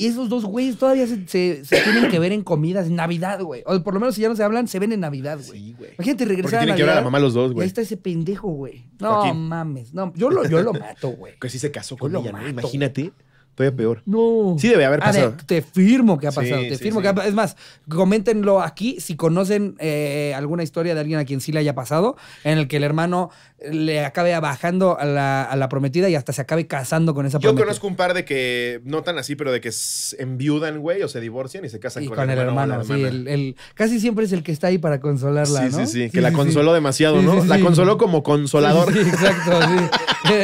Y esos dos güeyes todavía se, se, tienen que ver en comidas, en Navidad, güey. O por lo menos si ya no se hablan, se ven en Navidad, güey. Sí, güey. Imagínate regresar a tienen que hablar a la mamá los dos, güey. Ahí está ese pendejo, güey. No mames. No, yo lo, yo lo mato, güey. Que se casó con ella, mato. ¿no? Imagínate. Todavía peor. No. Sí debe haber pasado. te firmo que ha pasado. te firmo que Es más, coméntenlo aquí si conocen eh, alguna historia de alguien a quien sí le haya pasado, en el que el hermano le acabe bajando a la, prometida y hasta se acabe casando con esa prometida. Yo conozco un par de que, no tan así, pero de que enviudan, güey, o se divorcian y se casan y con, el hermano. sí, el, casi siempre es el que está ahí para consolarla, ¿no? Sí, sí, sí. Que la consoló demasiado, ¿no? la consoló como consolador. exacto, sí.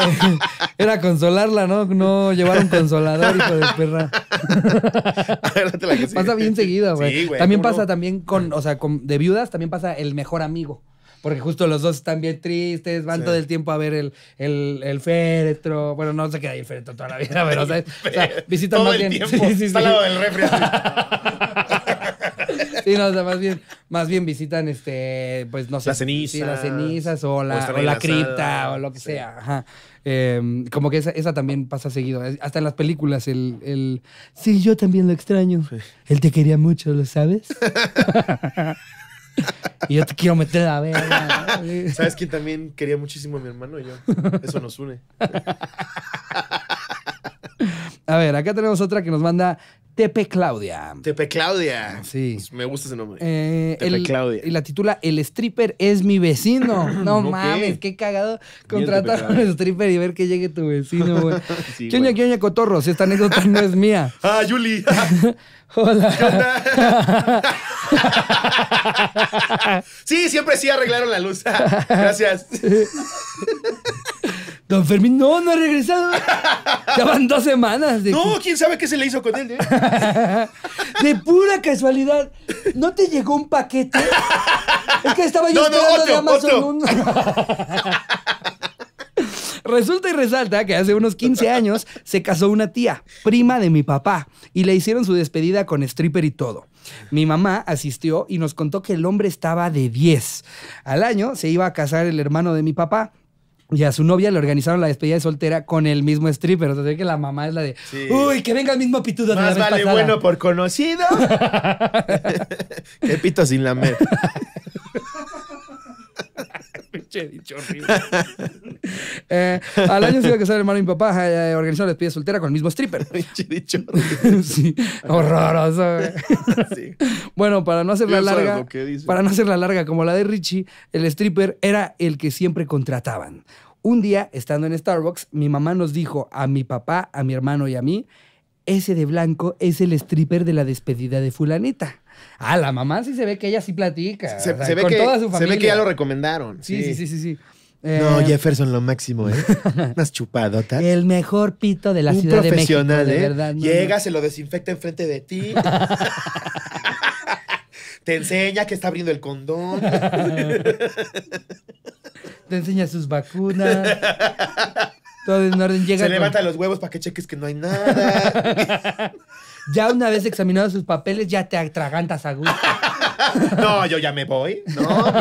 Era consolarla, ¿no? No llevar un consolador de perra. Adelante la que Pasa bien seguido, güey. también pasa también con, o sea, con, de viudas, también pasa el mejor amigo. Porque justo los dos están bien tristes, van todo el tiempo a ver el, el, el, féretro. Bueno, no se queda ahí el féretro toda la vida, pero o sea, o sea visitan todo más el bien. Tiempo, está al lado del refri. Sí, no, más bien, más bien visitan este, pues no sé. Las cenizas. Sí, las cenizas o la, cripta o lo que sea. Em, como que esa, esa, también pasa seguido. Hasta en las películas, el, sí, yo también lo extraño. Él te quería mucho, ¿lo sabes? y yo te quiero meter a ver. ¿Sabes quién también quería muchísimo a mi hermano y yo? Eso nos une. A ver, acá tenemos otra que nos manda Tepe Claudia. Tepe Claudia. Sí. Pues, me gusta ese nombre. Eh, Tepe Claudia. Y la titula El stripper es mi vecino. No mames, qué cagado contratar a un stripper y ver que llegue tu vecino, güey. sí, ¿Qué cotorro, cotorros? Esta anécdota no es mía. Ah, Juli. Hola. sí, siempre sí arreglaron la luz. Gracias. Don Fermín, no, no ha regresado. ya dos semanas. No, quién sabe qué se le hizo con él. ¿eh? de pura casualidad, ¿no te llegó un paquete? es que estaba yo esperando de Amazon Resulta y resalta que hace unos 15 años se casó una tía, prima de mi papá, y le hicieron su despedida con stripper y todo. Mi mamá asistió y nos contó que el hombre estaba de 10. Al año se iba a casar el hermano de mi papá, y a su novia le organizaron la despedida de soltera con el mismo stripper. O sea, que la mamá es la de, uy, que venga el mismo pitudo. Más vale bueno por conocido que pito sin meta dicho eh, al año siguiente iba a el hermano de mi papá, eh, eh, organizó la despedida soltera con el mismo stripper. dicho sí, horroroso. Bueno, para no la larga, para no hacerla larga como la de Richie, el stripper era el que siempre contrataban. Un día, estando en Starbucks, mi mamá nos dijo a mi papá, a mi hermano y a mí, ese de blanco es el stripper de la despedida de fulanita. Ah, la mamá sí se ve que ella sí platica. Se, ve que, Se ve que ya lo recomendaron. Sí, sí, sí, sí. sí, no, eh, Jefferson, lo máximo, ¿eh? Unas chupadotas. El mejor pito de la ciudad profesional, de México, ¿eh? Llega, se lo desinfecta enfrente de ti. Te enseña que está abriendo el condón. Te enseña sus vacunas. Todo en orden. Llega se levanta los huevos para que cheques que no hay nada ya una vez examinados sus papeles, ya te atragantas a gusto. no, yo ya me voy. No,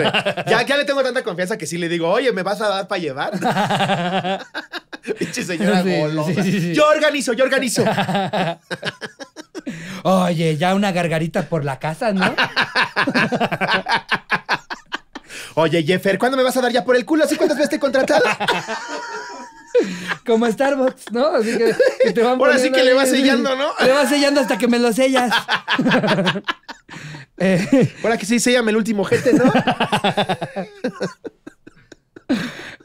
Ya, ya le tengo tanta confianza que sí le digo, oye, ¿me vas a dar para llevar? Pinche señora Yo organizo, yo organizo. Oye, ya una gargarita por la casa, ¿no? Oye, Jeffer, ¿cuándo me vas a dar ya por el culo? ¿Así cuántas veces te he contratado? Como Starbucks, ¿no? Así que, Ahora sí que le vas sellando, ¿no? Le vas sellando hasta que me lo sellas. Ahora que sí, sellame el último jete, ¿no?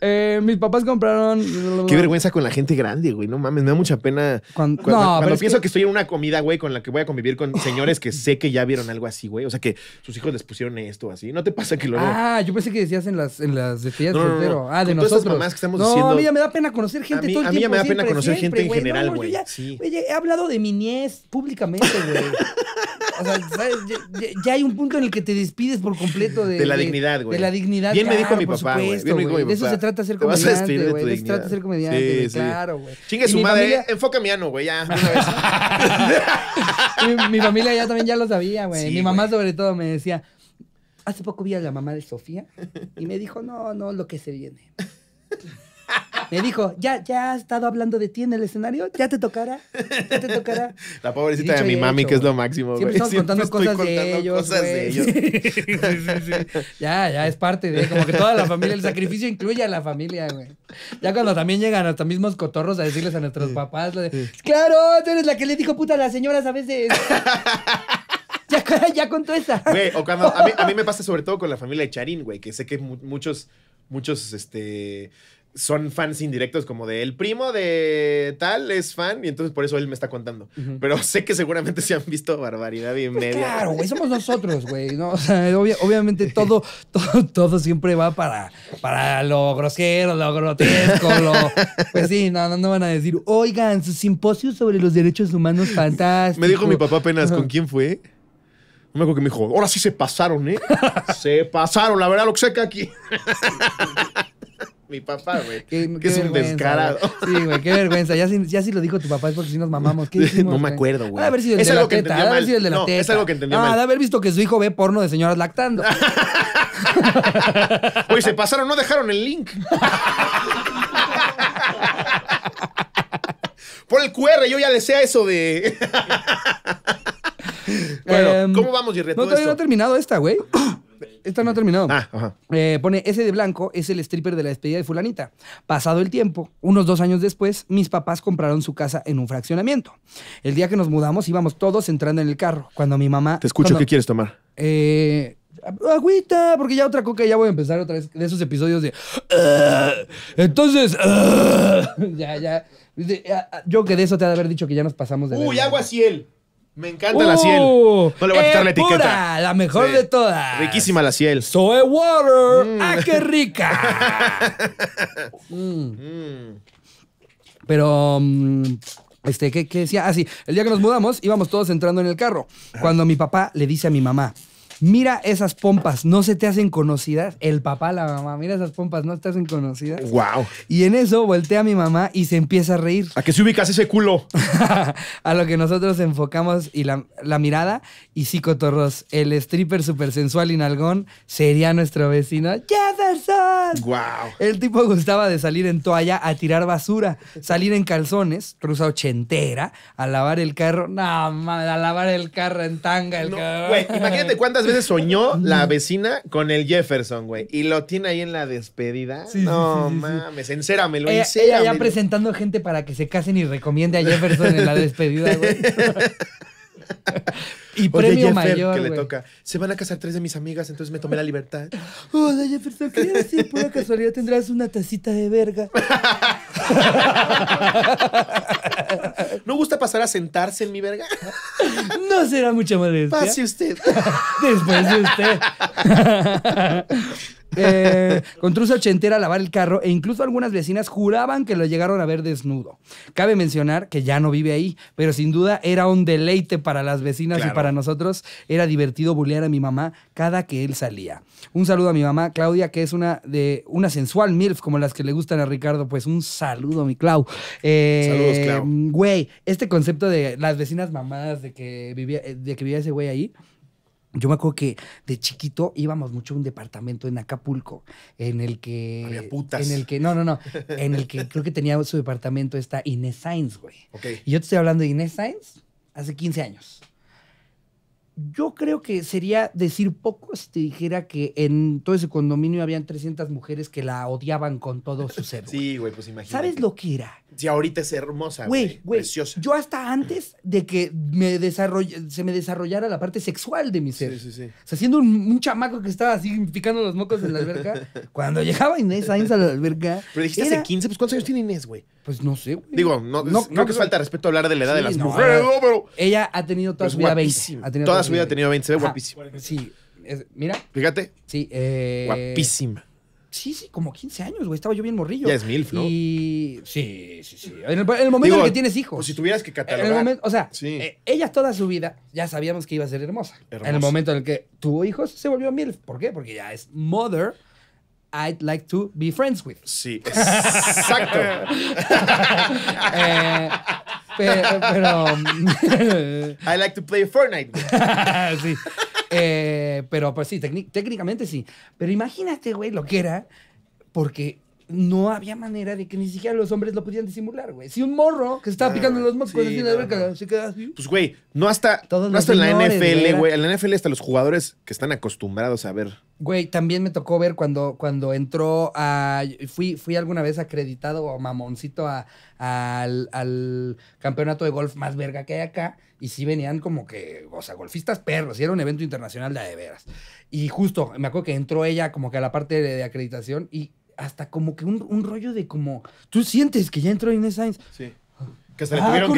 Eh, mis papás compraron. Qué vergüenza con la gente grande, güey. No mames, me da mucha pena. Cuando, no, pienso que... estoy en una comida, güey, con la que voy a convivir con señores que sé que ya vieron algo así, güey. O sea, que sus hijos les pusieron esto así. ¿No te pasa que lo Ah, yo pensé que decías en las, en las despedidas no, de no, Ah, de con nosotros. Todas esas mamás que estamos diciendo. No, a mí ya me da pena conocer gente todo el a mí ya me da pena conocer gente en general, güey. Sí. Oye, he hablado de mi niñez públicamente, güey. O sea, ya, hay un punto en el que te despides por completo de, de la dignidad, güey. De la dignidad. Bien me dijo mi papá, De eso se trata ser comediante, De, eso se trata ser comediante, claro, güey. Chingue su madre. Eh, enfoca mi ano, güey, ya. mi, familia ya también ya lo sabía, güey. mi mamá sobre todo me decía, hace poco vi a la mamá de Sofía y me dijo, no, no, lo que se viene. Me dijo, ya, ya ha estado hablando de ti en el escenario, ya te tocará, te tocará. La pobrecita de mi mami, que es lo máximo. Siempre estamos contando cosas de ellos. Cosas Ya, ya es parte de, como que toda la familia, el sacrificio incluye a la familia, güey. Ya cuando también llegan hasta mismos cotorros a decirles a nuestros papás, claro, tú eres la que le dijo puta a las señoras a veces. Ya, ya, contó esa. A mí, me pasa sobre todo con la familia de Charín, güey, que sé que muchos. Muchos, este son fans indirectos como de el primo de tal es fan y entonces por eso él me está contando. Pero sé que seguramente se han visto barbaridad y pues Claro, güey, somos nosotros, güey, ¿no? obviamente todo, todo, todo siempre va para, para lo grosero, lo grotesco, Pues sí, no, no, van a decir, oigan, su simposio sobre los derechos humanos fantástico. Me dijo mi papá apenas, ¿con quién fue? No me acuerdo que me dijo, ahora sí se pasaron, ¿eh? se pasaron, la verdad, lo que que aquí. mi papá, güey. Que es un descarado. Sí, güey, qué vergüenza. Ya si, ya lo dijo tu papá es porque si nos mamamos. no me acuerdo, güey. es algo que teta. Es algo que entendí ah, mal. de haber visto que su hijo ve porno de señoras lactando. Oye, se pasaron, no dejaron el link. Por el QR, yo ya desea eso de. bueno, em, ¿cómo vamos, Jerry? No, todavía no he terminado esta, güey. Esta no ha terminado. Ah, ajá. Eh, pone, ese de blanco es el stripper de la despedida de fulanita. Pasado el tiempo, unos dos años después, mis papás compraron su casa en un fraccionamiento. El día que nos mudamos íbamos todos entrando en el carro. Cuando mi mamá... Te escucho, ¿qué quieres tomar? Eh, agüita, porque ya otra coca, ya voy a empezar otra vez de esos episodios de... Ah, entonces... Ah". ya, ya. Ah, yo que de eso te ha de haber dicho que ya nos pasamos de... Uy, agua ciel. Me encanta la ciel. Uh, no le voy a quitar la eh, etiqueta. la mejor de todas. Riquísima la ciel. Soy water. Mm. ¡Ah, qué rica! Mm. Mm. Pero, este, ¿qué, qué decía? Ah, sí, el día que nos mudamos íbamos todos entrando en el carro. Cuando mi papá le dice a mi mamá, Mira esas pompas, no se te hacen conocidas. El papá, la mamá, mira esas pompas, no te hacen conocidas. Wow. Y en eso voltea a mi mamá y se empieza a reír. ¿A qué se ubicas ese culo? a lo que nosotros enfocamos y la, mirada. Y psicotorros el stripper super sensual y sería nuestro vecino Jefferson. Wow. El tipo gustaba de salir en toalla a tirar basura, salir en calzones, rusa ochentera, a lavar el carro. No, mames, a lavar el carro en tanga. El imagínate cuántas veces soñó la vecina con el Jefferson, güey. Y lo tiene ahí en la despedida. no sí, sí, mames, encéramelo, ella, eh, encéramelo. Ella ya presentando gente para que se casen y recomiende a Jefferson en la despedida, güey. y premio Oye, Que le toca. Se van a casar tres de mis amigas, entonces me tomé la libertad. Hola, Jefferson, ¿qué haces? Pura casualidad tendrás una tacita de verga. ¿No gusta pasar a sentarse en mi verga? No será mucha molestia. Pase usted. Después de usted. Eh, con truza ochentera a lavar el carro e incluso algunas vecinas juraban que lo llegaron a ver desnudo. Cabe mencionar que ya no vive ahí, pero sin duda era un deleite para las vecinas y para nosotros. Era divertido bulear a mi mamá cada que él salía. Un saludo a mi mamá Claudia, que es una de una sensual MILF como las que le gustan a Ricardo. Pues un saludo, mi Clau. Eh, Saludos, Clau. Güey, este concepto de las vecinas mamadas de que vivía, de que vivía ese güey ahí yo me acuerdo que de chiquito íbamos mucho a un departamento en Acapulco, en el que. Había putas. En el que. No, no, no. En el que creo que tenía su departamento esta Inés Sainz, güey. Y yo te estoy hablando de Inés Sainz hace 15 años yo creo que sería decir poco si te dijera que en todo ese condominio habían 300 mujeres que la odiaban con todo su ser. Sí, güey, pues imagínate. ¿Sabes lo que era? Si ahorita es hermosa, güey, Preciosa. Yo hasta antes de que se me desarrollara la parte sexual de mi ser. Sí, sí, sí. O sea, siendo un, chamaco que estaba así picando los mocos en la alberca, cuando llegaba Inés Sainz a la alberca. Pero dijiste hace 15, pues ¿cuántos años tiene Inés, güey? Pues no sé, güey. Digo, no, no, que falta respeto a hablar de la edad de las mujeres, pero. Ella ha tenido toda pues su vida 20. Ha tenido toda, su vida ha tenido 20, se ve guapísima. Sí, mira. Fíjate. Sí, eh. Guapísima. Sí, sí, como 15 años, güey. Estaba yo bien morrillo. Ya es MILF, ¿no? Y. Sí, sí, sí. En el, momento en el que tienes hijos. Pues si tuvieras que catalogar. o sea, eh, ella toda su vida ya sabíamos que iba a ser hermosa. hermosa. En el momento en el que tuvo hijos, se volvió MILF. ¿Por qué? Porque ya es mother I'd like to be friends with. Sí, exacto. Eh, pero, I like to play Fortnite. sí. Eh, pero pues sí, técnicamente sí. Pero imagínate, güey, lo que era, porque no había manera de que ni siquiera los hombres lo pudieran disimular, güey. Si un morro que se estaba ah, picando los mocos en la verga, no. se Pues, güey, no hasta, en la NFL, güey. En la NFL hasta los jugadores que están acostumbrados a ver. Güey, también me tocó ver cuando, cuando entró a... Fui, fui alguna vez acreditado o mamoncito al, campeonato de golf más verga que hay acá. Y sí venían como que, o sea, golfistas perros. Y era un evento internacional de de veras. Y justo, me acuerdo que entró ella como que a la parte de acreditación y hasta como que un, rollo de como. Tú sientes que ya entró Inés Sainz. Sí. Que se le tuvieron,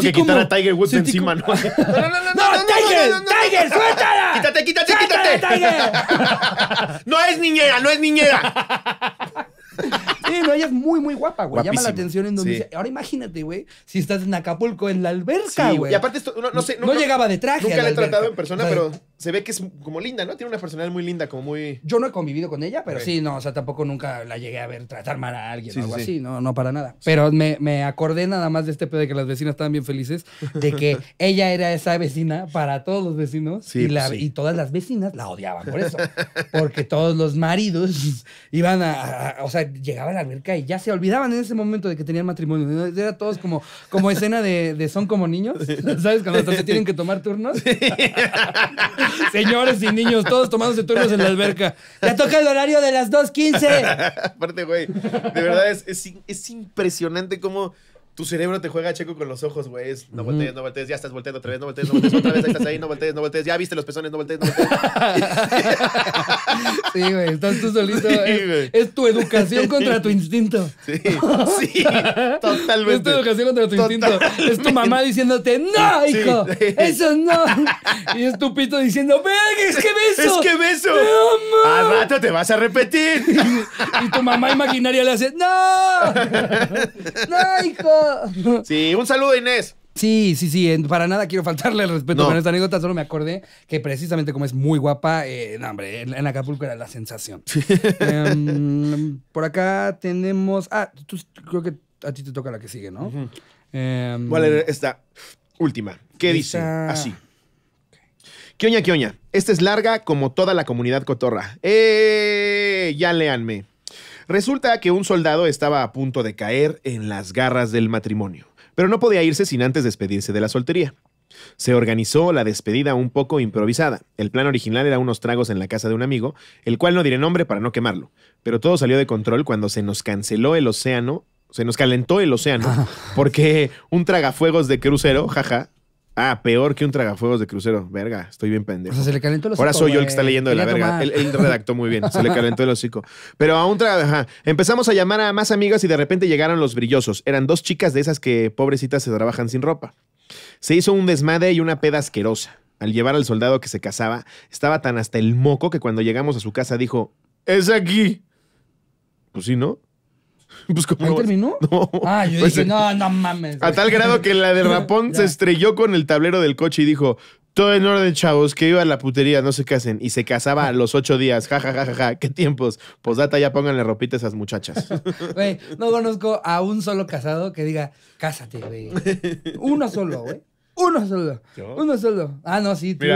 que, quitar a Tiger Woods encima, ¿no? no, no, no, no, Tiger, Tiger, suéltala. Quítate, quítate, quítate. Tiger. no es niñera, no es niñera. Sí, no, ella es muy, muy guapa, güey. Llama la atención en donde dice, ahora imagínate, güey, si estás en Acapulco, en la alberca, sí, y aparte, esto, no, no, sé, no, llegaba de traje. Nunca la he tratado en persona, pero se ve que es como linda, ¿no? Tiene una personalidad muy linda, como muy. Yo no he convivido con ella, pero sí, no, o sea, tampoco nunca la llegué a ver tratar mal a alguien o algo así, no, no para nada. Pero me, me, acordé nada más de este pedo de que las vecinas estaban bien felices, de que ella era esa vecina para todos los vecinos y, pues y todas las vecinas la odiaban por eso, porque todos los maridos iban a, o sea, llegaban a la alberca y ya se olvidaban en ese momento de que tenían matrimonio. Era todos como, como escena de, de son como niños, ¿sabes? Cuando se tienen que tomar turnos. Señores y niños, todos tomándose turnos en la alberca. Ya toca el horario de las 2.15. Aparte, güey, de verdad es, es, es impresionante cómo tu cerebro te juega checo con los ojos, güey. No voltees, no voltees, ya estás volteando otra vez, no voltees, no voltees, otra vez, ahí estás ahí, no voltees, no voltees, ya viste los pezones, no voltees, no voltees. Sí, güey, estás tú solito. es, tu educación contra tu instinto. Sí, sí, totalmente. Es tu educación contra tu instinto. Es tu mamá diciéndote, no, hijo, eso no. Y es tu pito diciendo, venga, es que beso. Es que beso. No, Al rato te vas a repetir. Y tu mamá imaginaria le hace, no, no, hijo. Sí, un saludo, Inés. Sí, sí, sí, para nada quiero faltarle el respeto con esta anécdota, solo me acordé que precisamente como es muy guapa, eh, no, en, la Acapulco era la sensación. Em, por acá tenemos, ah, creo que a ti te toca la que sigue, ¿no? Em, esta última, ¿qué dice? Así. Kioña, Kioña, Esta es larga como toda la comunidad cotorra. ¡Eh! Ya léanme. Resulta que un soldado estaba a punto de caer en las garras del matrimonio, pero no podía irse sin antes despedirse de la soltería. Se organizó la despedida un poco improvisada. El plan original era unos tragos en la casa de un amigo, el cual no diré nombre para no quemarlo, pero todo salió de control cuando se nos canceló el océano, se nos calentó el océano, porque un tragafuegos de crucero, jaja, Ah, peor que un tragafuegos de crucero. Verga, estoy bien pendejo. O sea, se le calentó el hocico. Ahora soy yo el que está leyendo de la verga. Él, redactó muy bien. Se le calentó el hocico. Pero a un Empezamos a llamar a más amigas y de repente llegaron los brillosos. Eran dos chicas de esas que pobrecitas se trabajan sin ropa. Se hizo un desmadre y una peda asquerosa. Al llevar al soldado que se casaba, estaba tan hasta el moco que cuando llegamos a su casa dijo: ¡Es aquí! Pues sí, ¿no? Pues, terminó? No. Ah, yo dije, pues, no, no mames. A tal grado que la de Rapón se estrelló con el tablero del coche y dijo, todo en orden, chavos, que iba a la putería, no se casen. Y se casaba a los ocho días. Ja, ja, ja, ja, ja. Qué tiempos. pues data ya pónganle ropita a esas muchachas. no conozco a un solo casado que diga, cásate, güey. Uno solo, güey. Uno solo. Uno solo. Ah, no, sí, tú.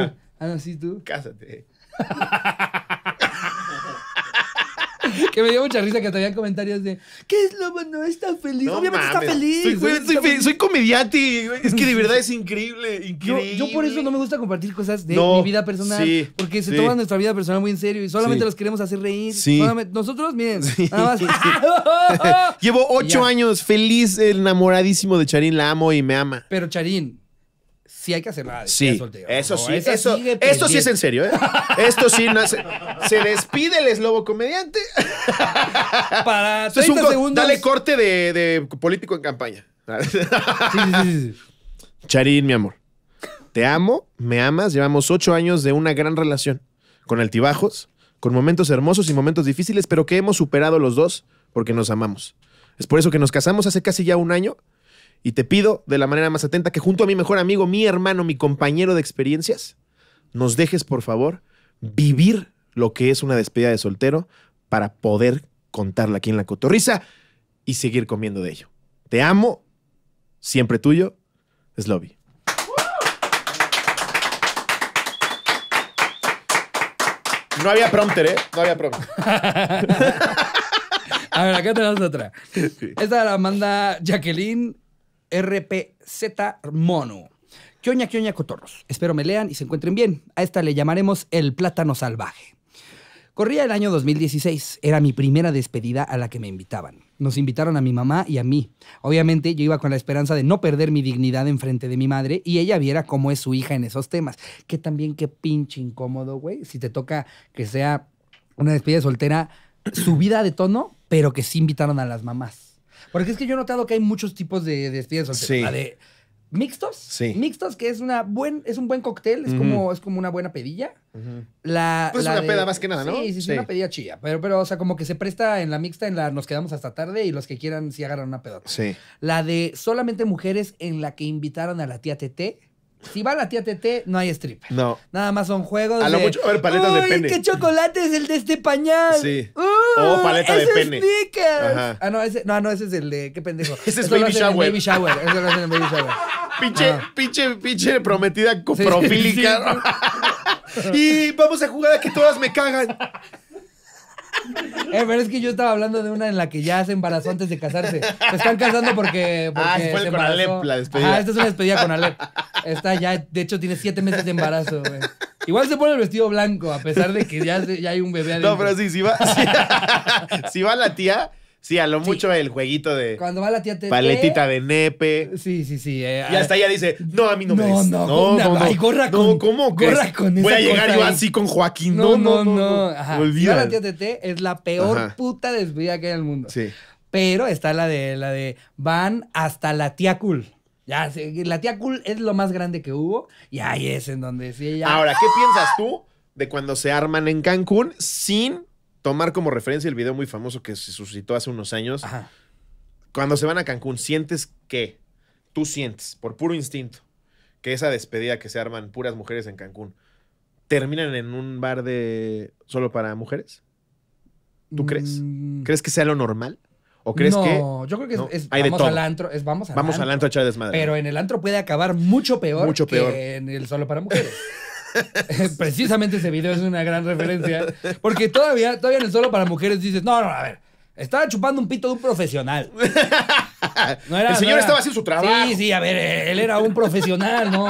Ah, no, sí, tú. Cásate. que me dio mucha risa que te comentarios de ¿Qué es lo bueno? Está feliz. Obviamente está feliz. Soy, comediante. Es que de verdad es increíble. Yo, por eso no me gusta compartir cosas de mi vida personal. porque se toma nuestra vida personal muy en serio y solamente los queremos hacer reír. nosotros, miren, nada más. Llevo ocho años feliz, enamoradísimo de Charín. La amo y me ama. Pero Charín, sí hay que hacer nada. Sí, eso sí, esto sí es en serio. ¿eh? esto sí, se, despide el eslobo comediante. Para 30 Dale corte de, político en campaña. Sí, Charín, mi amor. Te amo, me amas. Llevamos ocho años de una gran relación. Con altibajos, con momentos hermosos y momentos difíciles, pero que hemos superado los dos porque nos amamos. Es por eso que nos casamos hace casi ya un año y te pido de la manera más atenta que junto a mi mejor amigo, mi hermano, mi compañero de experiencias, nos dejes, por favor, vivir lo que es una despedida de soltero para poder contarla aquí en la cotorriza y seguir comiendo de ello. Te amo, siempre tuyo, Slobby. No había prompter, ¿eh? No había prompter. a ver, acá tenemos otra. Esta la manda Jacqueline RPZ Mono. Kyoña, Kioña, cotorros. Espero me lean y se encuentren bien. A esta le llamaremos el plátano salvaje. Corría el año 2016. Era mi primera despedida a la que me invitaban. Nos invitaron a mi mamá y a mí. Obviamente yo iba con la esperanza de no perder mi dignidad enfrente de mi madre y ella viera cómo es su hija en esos temas. Que también qué pinche incómodo, güey. Si te toca que sea una despedida soltera subida de tono, pero que sí invitaron a las mamás. Porque es que yo he notado que hay muchos tipos de, de La de mixtos. Sí. Mixtos, que es una buen, es un buen cóctel, es, como, es como una buena pedilla. Uh la, una peda más que nada, ¿no? Sí, sí, sí, una pedilla chilla. Pero, pero, o sea, como que se presta en la mixta, en la nos quedamos hasta tarde y los que quieran sí agarran una pedota. Sí. La de solamente mujeres en la que invitaron a la tía Tete. Si va la tía TT, no hay stripper. No. Nada más son juegos. A lo de, mucho, a ver, paletas de pene. qué chocolate es el de este pañal! Sí. o paleta de pene. Ah, no ese, no, no, ese es el de. ¿Qué pendejo? Ese es baby shower. baby shower. Baby Shower. Pinche, pinche, pinche prometida coprofílica. y vamos a jugar a que todas me cagan. Eh, pero es que yo estaba hablando de una en la que ya se embarazó antes de casarse. Se están casando porque. Ah, porque ah, fue con Alep la despedida. Ah, esta es una despedida con Alep. Está ya, de hecho, tiene siete meses de embarazo, güey. Igual se pone el vestido blanco, a pesar de que ya, hay un bebé No, pero sí, si va, si va la tía Sí, a lo mucho el jueguito de. Cuando va la tía Paletita de nepe. Sí, sí, sí. Eh, y hasta ah, ella dice: No, a mí no, me des. No, no, no. Ay, gorra no, con. ¿cómo? Gorra con Voy a llegar yo así con Joaquín. No, no, no. Ajá. la tía Tete es la peor puta despedida que hay en el mundo. Sí. Pero está la de, la de van hasta la tía cool. Ya, la tía cool es lo más grande que hubo. Y ahí es en donde sí. ella... Ahora, ¿qué piensas tú de cuando se arman en Cancún sin tomar como referencia el video muy famoso que se suscitó hace unos años. Cuando se van a Cancún, ¿sientes que Tú sientes, por puro instinto, que esa despedida que se arman puras mujeres en Cancún, terminan en un bar de solo para mujeres? ¿Tú crees? Mm. ¿Crees que sea lo normal? ¿O crees no, que.? yo creo que es, vamos al antro. vamos al vamos antro, al antro a echar desmadre. Pero en el antro puede acabar mucho peor. que en el solo para mujeres. Precisamente ese video es una gran referencia. Porque todavía, todavía en el solo para mujeres dices, no, no, a ver. Estaba chupando un pito de un profesional. el señor estaba haciendo su trabajo. Sí, sí, a ver, él era un profesional, ¿no?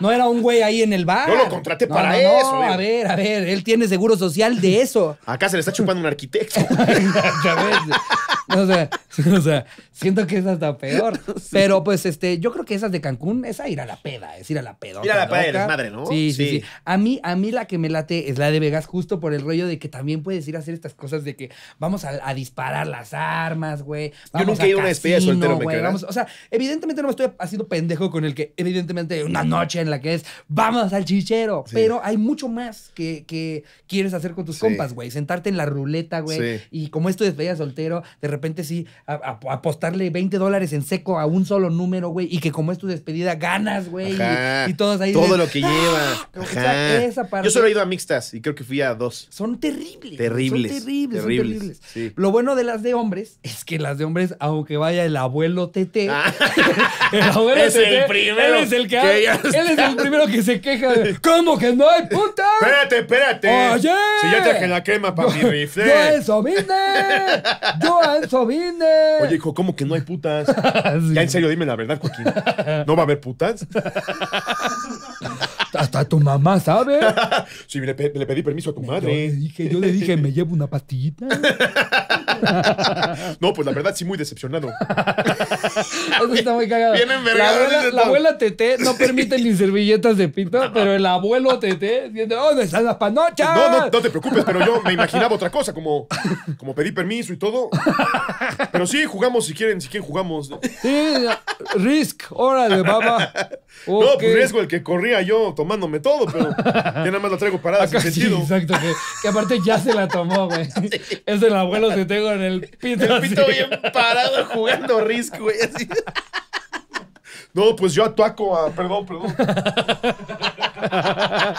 No era un güey ahí en el bar. Yo lo contraté para no, eso. a ver, a ver, él tiene seguro social de eso. Acá se le está chupando un arquitecto. o, sea, o sea, siento que es hasta peor. Pero pues este, yo creo que esas de Cancún, esa ir a la peda, es ir a la pedota. Ir a la peda es madre, ¿no? Sí, sí, A mí, a mí la que me late es la de Vegas, justo por el rollo de que también puedes ir a hacer estas cosas de que vamos a, disparar las armas, güey. Yo nunca he ido a una despedida soltero, O sea, evidentemente no me estoy haciendo pendejo con el que, evidentemente, una noche en la que es vamos al chichero. Pero hay mucho más que, quieres hacer con tus compas, güey. Sentarte en la ruleta, güey. Y como es tu despedida soltero, de repente sí, apostarle 20 dólares en seco a un solo número, güey. Y que como es tu despedida, ganas, güey. Y, todos ahí. Todo lo que ah", lleva. Yo solo he ido a mixtas y creo que fui a dos. Son terribles. Terribles. Son terribles. Son terribles. Lo bueno de las de hombres es que las de hombres, aunque vaya el abuelo TT ah. el abuelo es el primero. Él es el que, el primero que se queja. ¿Cómo que no hay putas? Espérate, espérate. Oye. Si ya traje la crema para mi rifle. Yo eso vine. Yo vine. Oye, hijo, ¿cómo que no hay putas? Ya en serio, dime la verdad, Joaquín. ¿No va a haber putas? tu mamá, ¿sabes? sí, le, pedí permiso a tu madre. Yo le dije, yo le dije me llevo una pastillita. no, pues la verdad, sí, muy decepcionado. Eso está muy cagado. la abuela, la no permite ni servilletas de pito, pero el abuelo TT, dice, oh, ¿dónde están las No, no, te preocupes, pero yo me imaginaba otra cosa, como, como pedí permiso y todo. Pero sí, jugamos si quieren, si quieren jugamos. Sí, Risk, órale, baba. No, pues Riesgo el que corría yo tomándome todo, pero ya nada más la traigo parada Acá, sin sentido. exacto, que, aparte ya se la tomó, güey. Es el abuelo que tengo en el pito. pito bien parado jugando Risk, güey, No, pues yo ataco a... Perdón, perdón.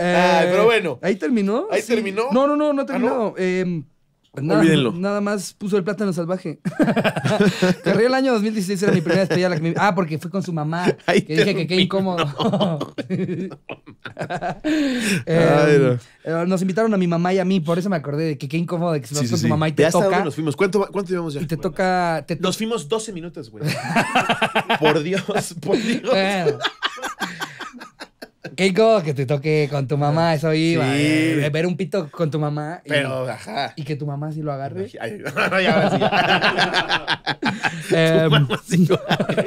Ah, pero bueno. Eh, ¿Ahí terminó? ¿Ahí terminó? No, no, no, no ha ah, terminado. Eh, em, pues nada, Olvídenlo. Nada más puso el plátano salvaje. Corría el año 2016, era mi primera estrella La que Ah, porque fue con su mamá. que dije que qué incómodo. Eh, eh, nos invitaron a mi mamá y a mí, por eso me acordé de que qué incómodo que se nos sí, su mamá y te ya toca. nos fuimos. ¿Cuánto, ¿Cuánto llevamos ya? te toca. nos fuimos 12 minutos, güey. por Dios, por Dios. Bueno. Keiko, que te toque con tu mamá, eso iba. Sí. Eh, ver un pito con tu mamá. Y, Pero, Y que tu mamá sí lo agarre. es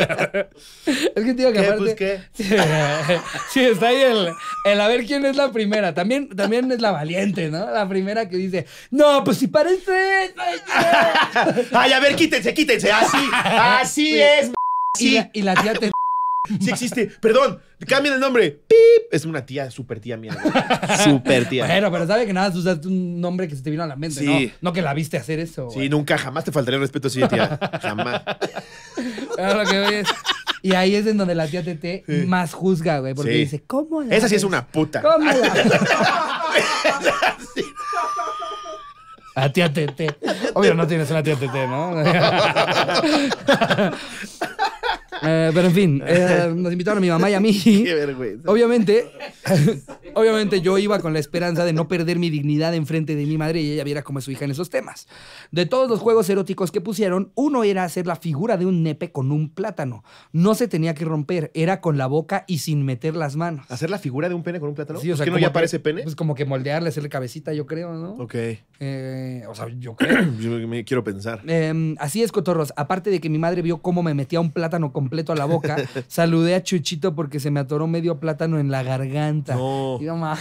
que tío que ¿Qué, pues, Sí, está ahí el, a ver quién es la primera. También, también es la valiente, ¿no? La primera que dice, no, pues si parece. Ay, a ver, quítense, quítense. Así, así es. Y, y la tía te si existe. Perdón, cambien el nombre. ¡Pip! Es una tía, súper tía mía. Super tía. Bueno, pero sabe que nada, tú usaste un nombre que se te vino a la mente, Sí. ¿no? No que la viste hacer eso. Sí, nunca, jamás te faltaría el respeto así de tía. Jamás. que Y ahí es en donde la tía TT más juzga, güey, porque dice, ¿cómo la Esa sí es una puta. ¿Cómo la A tía TT. Obvio, no tienes una tía TT, ¿no? Eh, pero en fin, eh, nos invitaron a mi mamá y a mí. Qué vergüenza. Obviamente, obviamente yo iba con la esperanza de no perder mi dignidad enfrente de mi madre y ella viera cómo es su hija en esos temas. De todos los juegos eróticos que pusieron, uno era hacer la figura de un nepe con un plátano. No se tenía que romper, era con la boca y sin meter las manos. ¿Hacer la figura de un pene con un plátano? Sí, o sea, ¿Es no ya parece pene? Pues como que moldearle, hacerle cabecita, yo creo, ¿no? Ok. Eh, o sea, yo creo. yo quiero pensar. Em, así es, Cotorros. Aparte de que mi madre vio cómo me metía un plátano completo a la boca. Saludé a Chuchito porque se me atoró medio plátano en la garganta. Y además,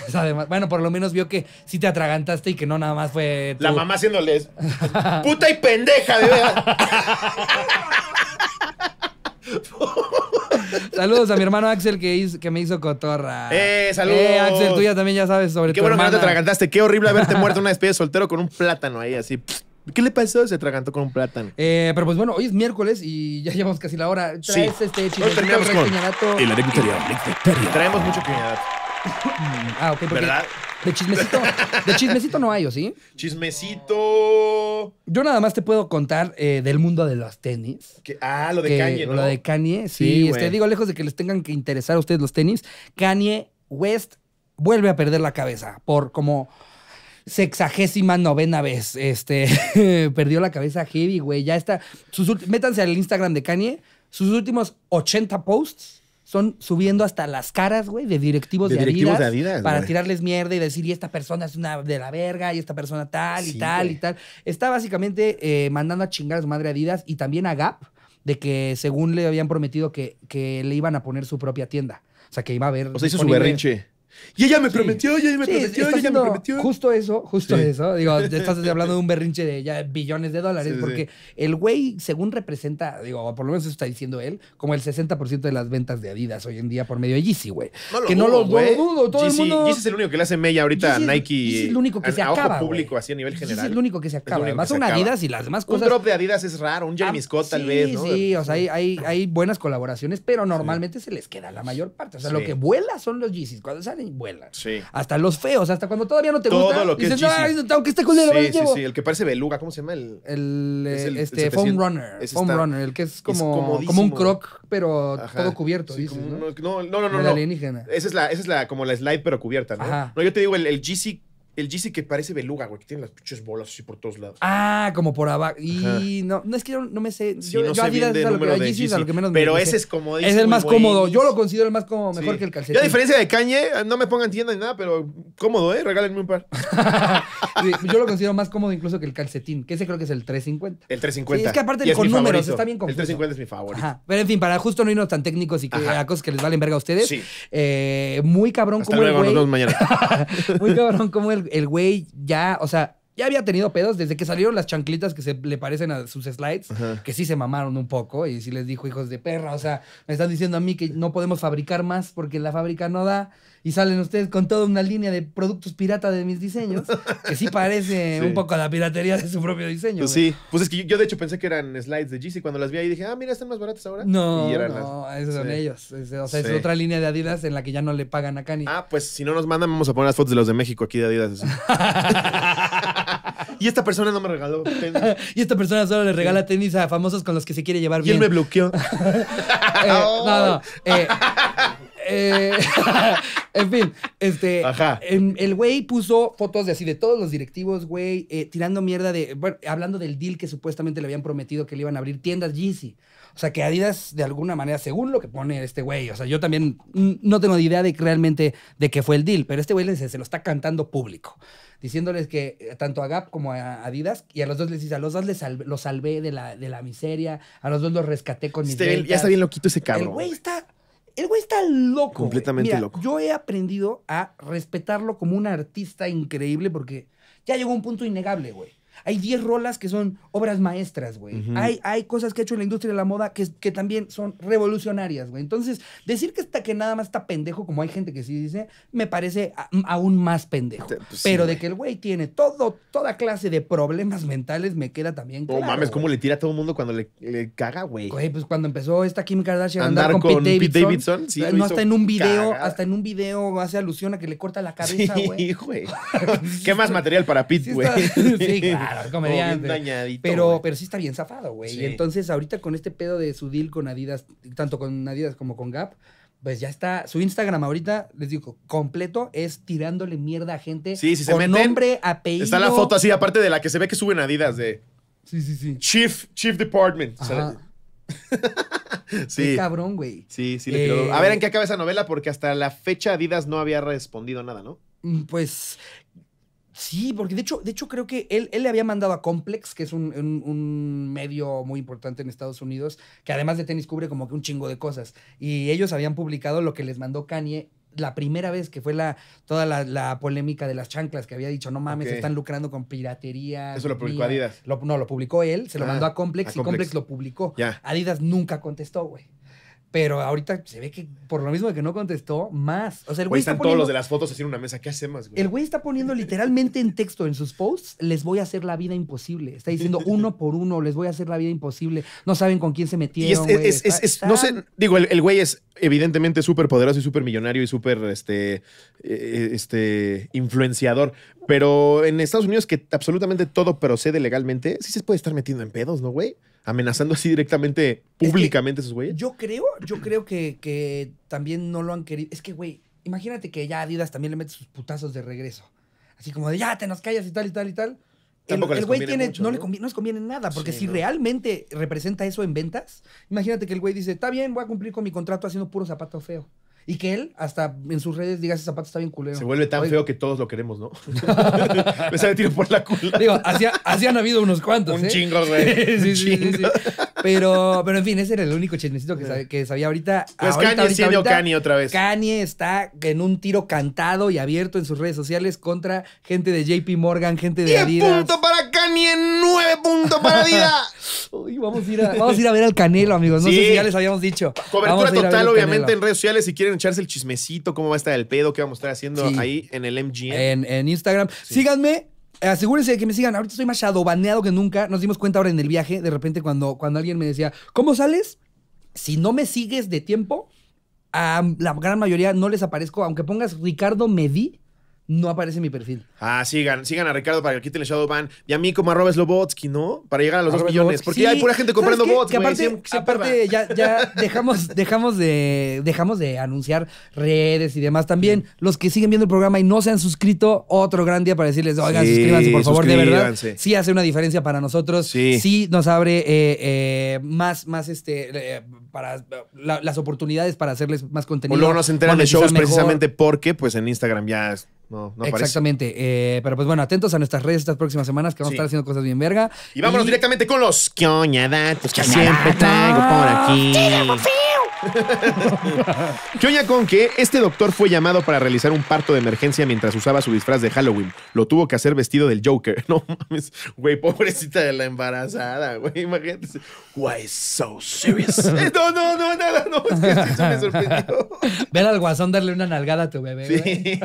bueno, por lo menos vio que si te atragantaste y que no nada más fue. La mamá haciéndoles. ¡Puta y pendeja! De Saludos a mi hermano Axel que, me hizo cotorra. ¡Eh, saludos! Eh, Axel, tú ya también ya sabes sobre Qué bueno que no te atragantaste. Qué horrible haberte muerto una despedida de soltero con un plátano ahí así. ¿Qué le pasó? Se tragantó con un plátano. Eh, pero pues bueno, hoy es miércoles y ya llevamos casi la hora. Traes sí. este chismecito, Hoy terminamos con le el Traemos mucho que ah, ok. ¿Verdad? De chismecito, de chismecito no hay, ¿o sí? Chismecito. Yo nada más te puedo contar eh, del mundo de los tenis. ah, lo de Kanye, ¿no? Lo de Kanye, sí. sí este, digo, lejos de que les tengan que interesar a ustedes los tenis, Kanye West vuelve a perder la cabeza por como sexagésima novena vez. Este, perdió la cabeza heavy, güey. Ya está. Sus, métanse al Instagram de Kanye. Sus últimos 80 posts son subiendo hasta las caras, güey, de directivos de, Adidas, para tirarles mierda y decir, y esta persona es una de la verga, y esta persona tal, y tal, y tal. Está básicamente eh, mandando a chingar a su madre Adidas y también a Gap, de que según le habían prometido que, que le iban a poner su propia tienda. O sea, que iba a ver O sea, hizo su berrinche. Y ella me prometió, y ella me prometió, y ella me prometió. Justo eso, justo eso. Digo, estás hablando de un berrinche de ya billones de dólares, porque el güey, según representa, digo, por lo menos eso está diciendo él, como el 60% de las ventas de Adidas hoy en día por medio de Yeezy, güey. que no lo, dudo, todo el mundo. Yeezy es el único que le hace mella ahorita a Nike. es el único que se acaba. ojo público, así a nivel general. es el único que se acaba. Además, una Adidas y las demás cosas. Un drop de Adidas es raro, un Jeremy ah, Scott tal vez, ¿no? Sí, o sea, hay, hay, hay buenas colaboraciones, pero normalmente se les queda la mayor parte. O sea, lo que vuela son los Yeezys. Cuando sale vuela Sí. Hasta los feos, hasta cuando todavía no te Todo gusta. Lo que dices, no, aunque esté con el sí, sí, sí, el que parece beluga, ¿cómo se llama? El, eh, este, foam runner. foam runner, el que es como, como un croc, pero todo cubierto, sí, ¿no? No, no, no, no. Esa es la, esa es la, como la slide, pero cubierta, ¿no? No, yo te digo, el, el GC el GC que parece beluga, güey, que tiene las pinches bolas así por todos lados. Ah, como por abajo. Y no, no, es que yo no me sé. yo, no yo sé que lo que menos Pero ese es como Es el más cómodo. Yo lo considero el más cómodo, mejor que el calcetín. Yo, a diferencia de cañé no me pongan tienda ni nada, pero cómodo, ¿eh? Regálenme un par. yo lo considero más cómodo incluso que el calcetín, que ese creo que es el 350. El 350. es que aparte por con números está bien cómodo El 350 es mi favorito. Pero en fin, para justo no irnos tan técnicos y que a cosas que les valen verga a ustedes. Eh, muy cabrón como el muy cabrón como el el güey ya, o sea, ya había tenido pedos desde que salieron las chanclitas que se le parecen a sus slides, que sí se mamaron un poco y sí les dijo hijos de perra, o sea, me están diciendo a mí que no podemos fabricar más porque la fábrica no da y salen ustedes con toda una línea de productos pirata de mis diseños, que sí parece un poco a la piratería de su propio diseño. Pues sí, pues es que yo, de hecho pensé que eran slides de GC cuando las vi ahí dije, ah, mira, están más baratas ahora. No, no, esos son ellos. O sea, es otra línea de Adidas en la que ya no le pagan a Kanye Ah, pues si no nos mandan vamos a poner las fotos de los de México aquí de Adidas. Así. Y esta persona no me regaló tenis. y esta persona solo le regala tenis a famosos con los que se quiere llevar bien. Y me bloqueó. Eh, no, no. Eh, eh, en fin, este. Ajá. Em, el güey puso fotos de así de todos los directivos, güey, tirando mierda de. Bueno, hablando del deal que supuestamente le habían prometido que le iban a abrir tiendas Yeezy. O sea, que Adidas, de alguna manera, según lo que pone este güey, o sea, yo también no tengo idea de realmente de qué fue el deal, pero este güey se, lo está cantando público, diciéndoles que eh, tanto a Gap como a Adidas, y a los dos les dice, a los dos les los salvé de la, de la miseria, a los dos los rescaté con este Ya está bien loquito ese carro. El güey está... El güey está loco. Completamente loco. Yo he aprendido a respetarlo como un artista increíble porque ya llegó un punto innegable, güey. Hay 10 rolas que son obras maestras, güey. hay, hay cosas que ha hecho en la industria de la moda que, que también son revolucionarias, güey. Entonces, decir que está que nada más está pendejo, como hay gente que sí dice, me parece aún más pendejo. Pues, Pero de que el güey tiene todo, toda clase de problemas mentales, me queda también claro. oh, mames, cómo le tira a todo el mundo cuando le, caga, güey. Güey, pues cuando empezó esta Kim Kardashian andar, con, Pete Davidson. Eh, no, hasta en un video, hasta en un video hace alusión a que le corta la cabeza, güey. Sí, güey. ¿Qué más material para Pete, güey? Sí, claro. pero, pero sí está bien zafado, güey. entonces, ahorita con este pedo de su deal con Adidas, tanto con Adidas como con Gap, pues ya está. Su Instagram ahorita, les digo, completo es tirándole mierda a gente. Sí, se con nombre, apellido. Está la foto así, aparte de la que se ve que suben Adidas de. Sí, sí, sí. Chief, Chief Department. sí. Qué cabrón, güey. Sí, sí, le A ver en qué acaba esa novela, porque hasta la fecha Adidas no había respondido nada, ¿no? Mm, pues Sí, porque de hecho, de hecho creo que él, le había mandado a Complex, que es un, medio muy importante en Estados Unidos, que además de tenis cubre como que un chingo de cosas. Y ellos habían publicado lo que les mandó Kanye la primera vez, que fue la, toda la, polémica de las chanclas, que había dicho, no mames, están lucrando con piratería. Eso lo publicó Adidas. no, lo publicó él, se lo ah, mandó a Complex, y Complex lo publicó. Adidas nunca contestó, güey. Pero ahorita se ve que por lo mismo de que no contestó, más. O sea, el güey. están todos los de las fotos haciendo una mesa. ¿Qué hacemos, güey? El güey está poniendo literalmente en texto en sus posts: les voy a hacer la vida imposible. Está diciendo uno por uno, les voy a hacer la vida imposible. No saben con quién se metieron. Y es, no sé, digo, el, güey es evidentemente súper poderoso y súper millonario y súper este, eh, este, influenciador. Pero en Estados Unidos, que absolutamente todo procede legalmente, sí se puede estar metiendo en pedos, ¿no, güey? amenazando así directamente, públicamente a sus güeyes. Yo creo, yo creo que, también no lo han querido. Es que, güey, imagínate que ya Adidas también le mete sus putazos de regreso. Así como de ya te nos callas y tal y tal y tal. el, güey no, Le conviene, les conviene nada, porque si realmente representa eso en ventas, imagínate que el güey dice, está bien, voy a cumplir con mi contrato haciendo puro zapato feo. Y que él, hasta en sus redes, diga, ese zapato está bien culero. Se vuelve tan feo que todos lo queremos, ¿no? Me sale tiro por la culpa. Digo, así, han habido unos cuantos. Un ¿eh? chingo, güey. sí, sí, chingo. Pero, pero en fin, ese era el único chismecito que, sabía, ahorita. Pues Kanye sí siendo Kanye otra vez. Kanye está en un tiro cantado y abierto en sus redes sociales contra gente de JP Morgan, gente de 10 puntos para Kanye, 9 puntos para Adidas. vamos a, ir a, vamos a ir a ver al Canelo, amigos. No sé si ya les habíamos dicho. Cobertura total, obviamente, en redes sociales si quieren echarse el chismecito, cómo va a estar el pedo, qué vamos a estar haciendo ahí en el MGM. En, Instagram. Síganme. Asegúrense de que me sigan. Ahorita estoy más baneado que nunca. Nos dimos cuenta ahora en el viaje, de repente, cuando, cuando alguien me decía, ¿cómo sales? Si no me sigues de tiempo, a la gran mayoría no les aparezco. Aunque pongas Ricardo Medí, no aparece mi perfil. Ah, sigan, sigan a Ricardo para que quiten el Ban. y a mí como a ¿no? Para llegar a los dos millones. Porque hay pura gente comprando bots, aparte, ya, ya dejamos, dejamos, de, dejamos de anunciar redes y demás. También los que siguen viendo el programa y no se han suscrito, otro gran día para decirles, oigan, suscríbanse, por favor, de verdad. Sí hace una diferencia para nosotros. Sí. nos abre eh, eh, más, más este, eh, para las oportunidades para hacerles más contenido. O luego nos enteran de shows precisamente porque pues en Instagram ya no, aparece Exactamente. Eh, pero pues bueno, atentos a nuestras redes estas próximas semanas que vamos a estar haciendo cosas bien verga. Y vámonos directamente con los datos que siempre traigo por aquí. Choña con que este doctor fue llamado para realizar un parto de emergencia mientras usaba su disfraz de Halloween. Lo tuvo que hacer vestido del Joker. No mames, güey, pobrecita de la embarazada, güey. Imagínate. Why so serious? no, no, no, nada, no. Es que eso me sorprendió. Ver al guasón darle una nalgada a tu bebé. Sí.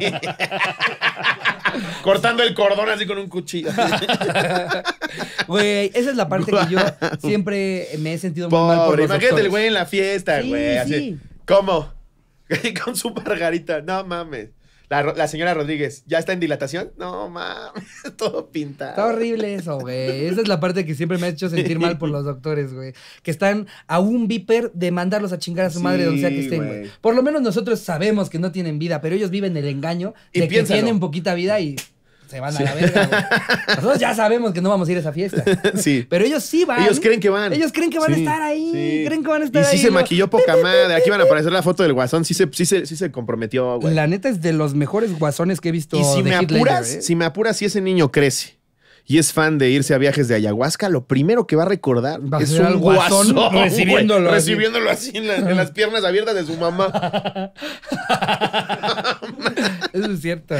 Cortando el cordón así con un cuchillo. Güey, esa es la parte que yo siempre me he sentido muy mal por imagínate el güey en la fiesta, güey. ¿Cómo? Con su margarita, no mames. La, señora Rodríguez, ¿ya está en dilatación? No, mames, todo pintado. Está horrible eso, güey. Esa es la parte que siempre me ha hecho sentir mal por los doctores, güey. Que están a un viper de mandarlos a chingar a su madre donde sea que estén, güey. Por lo menos nosotros sabemos que no tienen vida, pero ellos viven el engaño de que tienen poquita vida y se van a la verga, Nosotros ya sabemos que no vamos a ir a esa fiesta. Sí. Pero ellos sí van. Ellos creen que van. Ellos creen que van a estar ahí. Creen que van a estar y ahí. sí se maquilló poca madre. Aquí van a aparecer la foto del guasón. Sí se, sí se, comprometió, güey. La neta es de los mejores guasones que he visto. Y si me apuras, ¿eh? si me apuras, si ese niño crece y es fan de irse a viajes de ayahuasca, lo primero que va a recordar es un guasón, recibiéndolo, recibiéndolo así en, las piernas abiertas de su mamá. Eso es cierto.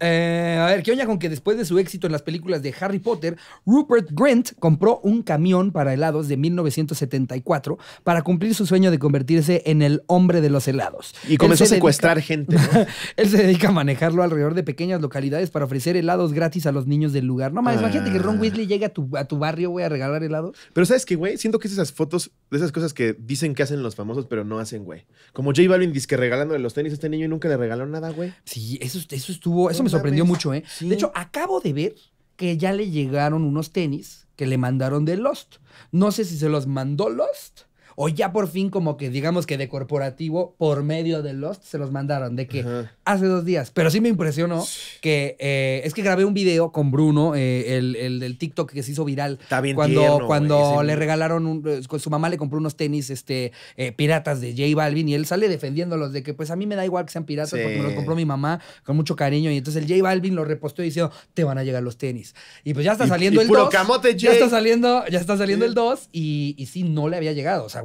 Eh, a ver, ¿qué oña con que después de su éxito en las películas de Harry Potter, Rupert Grant compró un camión para helados de 1974 para cumplir su sueño de convertirse en el hombre de los helados? Y comenzó a secuestrar gente. él se dedica a manejarlo alrededor de pequeñas localidades para ofrecer helados gratis a los niños del lugar no más, imagínate que Ron ah. Weasley llegue a tu, barrio, güey, a regalar helado. Pero ¿sabes que, güey? Siento que esas fotos de esas cosas que dicen que hacen los famosos, pero no hacen, güey. Como J Balvin dice que regalándole los tenis a este niño y nunca le regalaron nada, güey. Sí, eso, eso estuvo, eso me sorprendió mucho, ¿eh? De hecho, acabo de ver que ya le llegaron unos tenis que le mandaron de Lost. No sé si se los mandó Lost o ya por fin como que digamos que de corporativo por medio de Lost se los mandaron, de que hace dos días. Pero sí me impresionó que eh, es que grabé un video con Bruno, eh, el, del TikTok que se hizo viral. Está bien cuando cuando le regalaron, un, eh, su mamá le compró unos tenis este, piratas de J Balvin y él sale defendiéndolos de que pues a mí me da igual que sean piratas porque me los compró mi mamá con mucho cariño y entonces el J Balvin lo reposteó diciendo te van a llegar los tenis. Y pues ya está saliendo el 2. Ya está saliendo, ya está saliendo el 2 y, y sí, no le había llegado. O sea,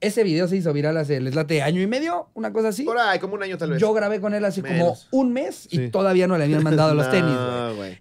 ese video se hizo viral hace, les late año y medio, una cosa así. como un año tal vez. Yo grabé con él hace como un mes y todavía no le habían mandado los tenis,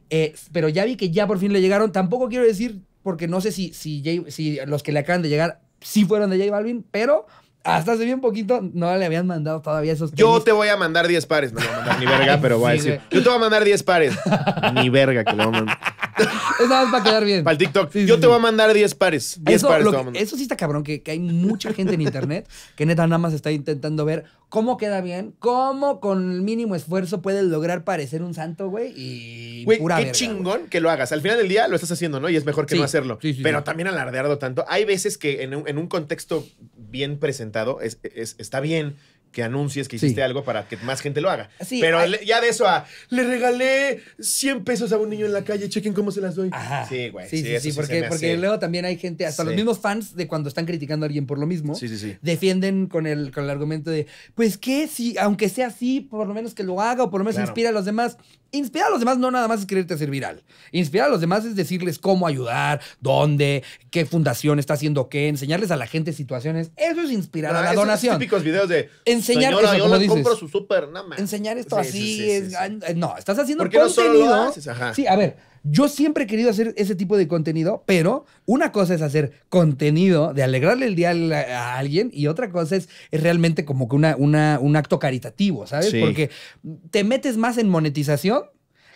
eh, pero ya vi que ya por fin le llegaron. Tampoco quiero decir, porque no sé si, si, los que le acaban de llegar sí fueron de J Balvin, pero hasta hace bien poquito no le habían mandado todavía esos tenis. Yo te voy a mandar 10 pares. No me voy mandar ni verga, pero voy a decir. Yo te voy a mandar 10 pares. Ni verga que le a mandar. es nada más para quedar bien. Para el TikTok. Yo te voy a mandar 10 pares. 10 eso, pares. Eso sí está cabrón, que, hay mucha gente en internet que neta nada más está intentando ver cómo queda bien, cómo con el mínimo esfuerzo puedes lograr parecer un santo, güey. Y qué chingón que lo hagas. Al final del día lo estás haciendo, ¿no? Y es mejor que no hacerlo. Pero también alardearlo tanto. Hay veces que en un, contexto bien presentado está bien que anuncies que hiciste algo para que más gente lo haga. Pero ya de eso a, le regalé 100 pesos a un niño en la calle, chequen cómo se las doy. Sí, güey. Sí, sí, sí, porque, luego también hay gente, hasta los mismos fans de cuando están criticando a alguien por lo mismo, defienden con el, con el argumento de, pues que si, aunque sea así, por lo menos que lo haga o por lo menos inspira a los demás. Inspirar a los demás no nada más es quererte hacer viral. Inspirar a los demás es decirles cómo ayudar, dónde, qué fundación está haciendo qué, enseñarles a la gente situaciones. Eso es inspirar ah, a la donación. Típicos videos de enseñar Señora, yo su súper, nada Enseñar esto así eh, No, estás haciendo contenido. Sí, a ver, yo siempre he querido hacer ese tipo de contenido, pero una cosa es hacer contenido de alegrarle el día a alguien y otra cosa es, es realmente como que una, un acto caritativo, ¿sabes? Porque te metes más en monetización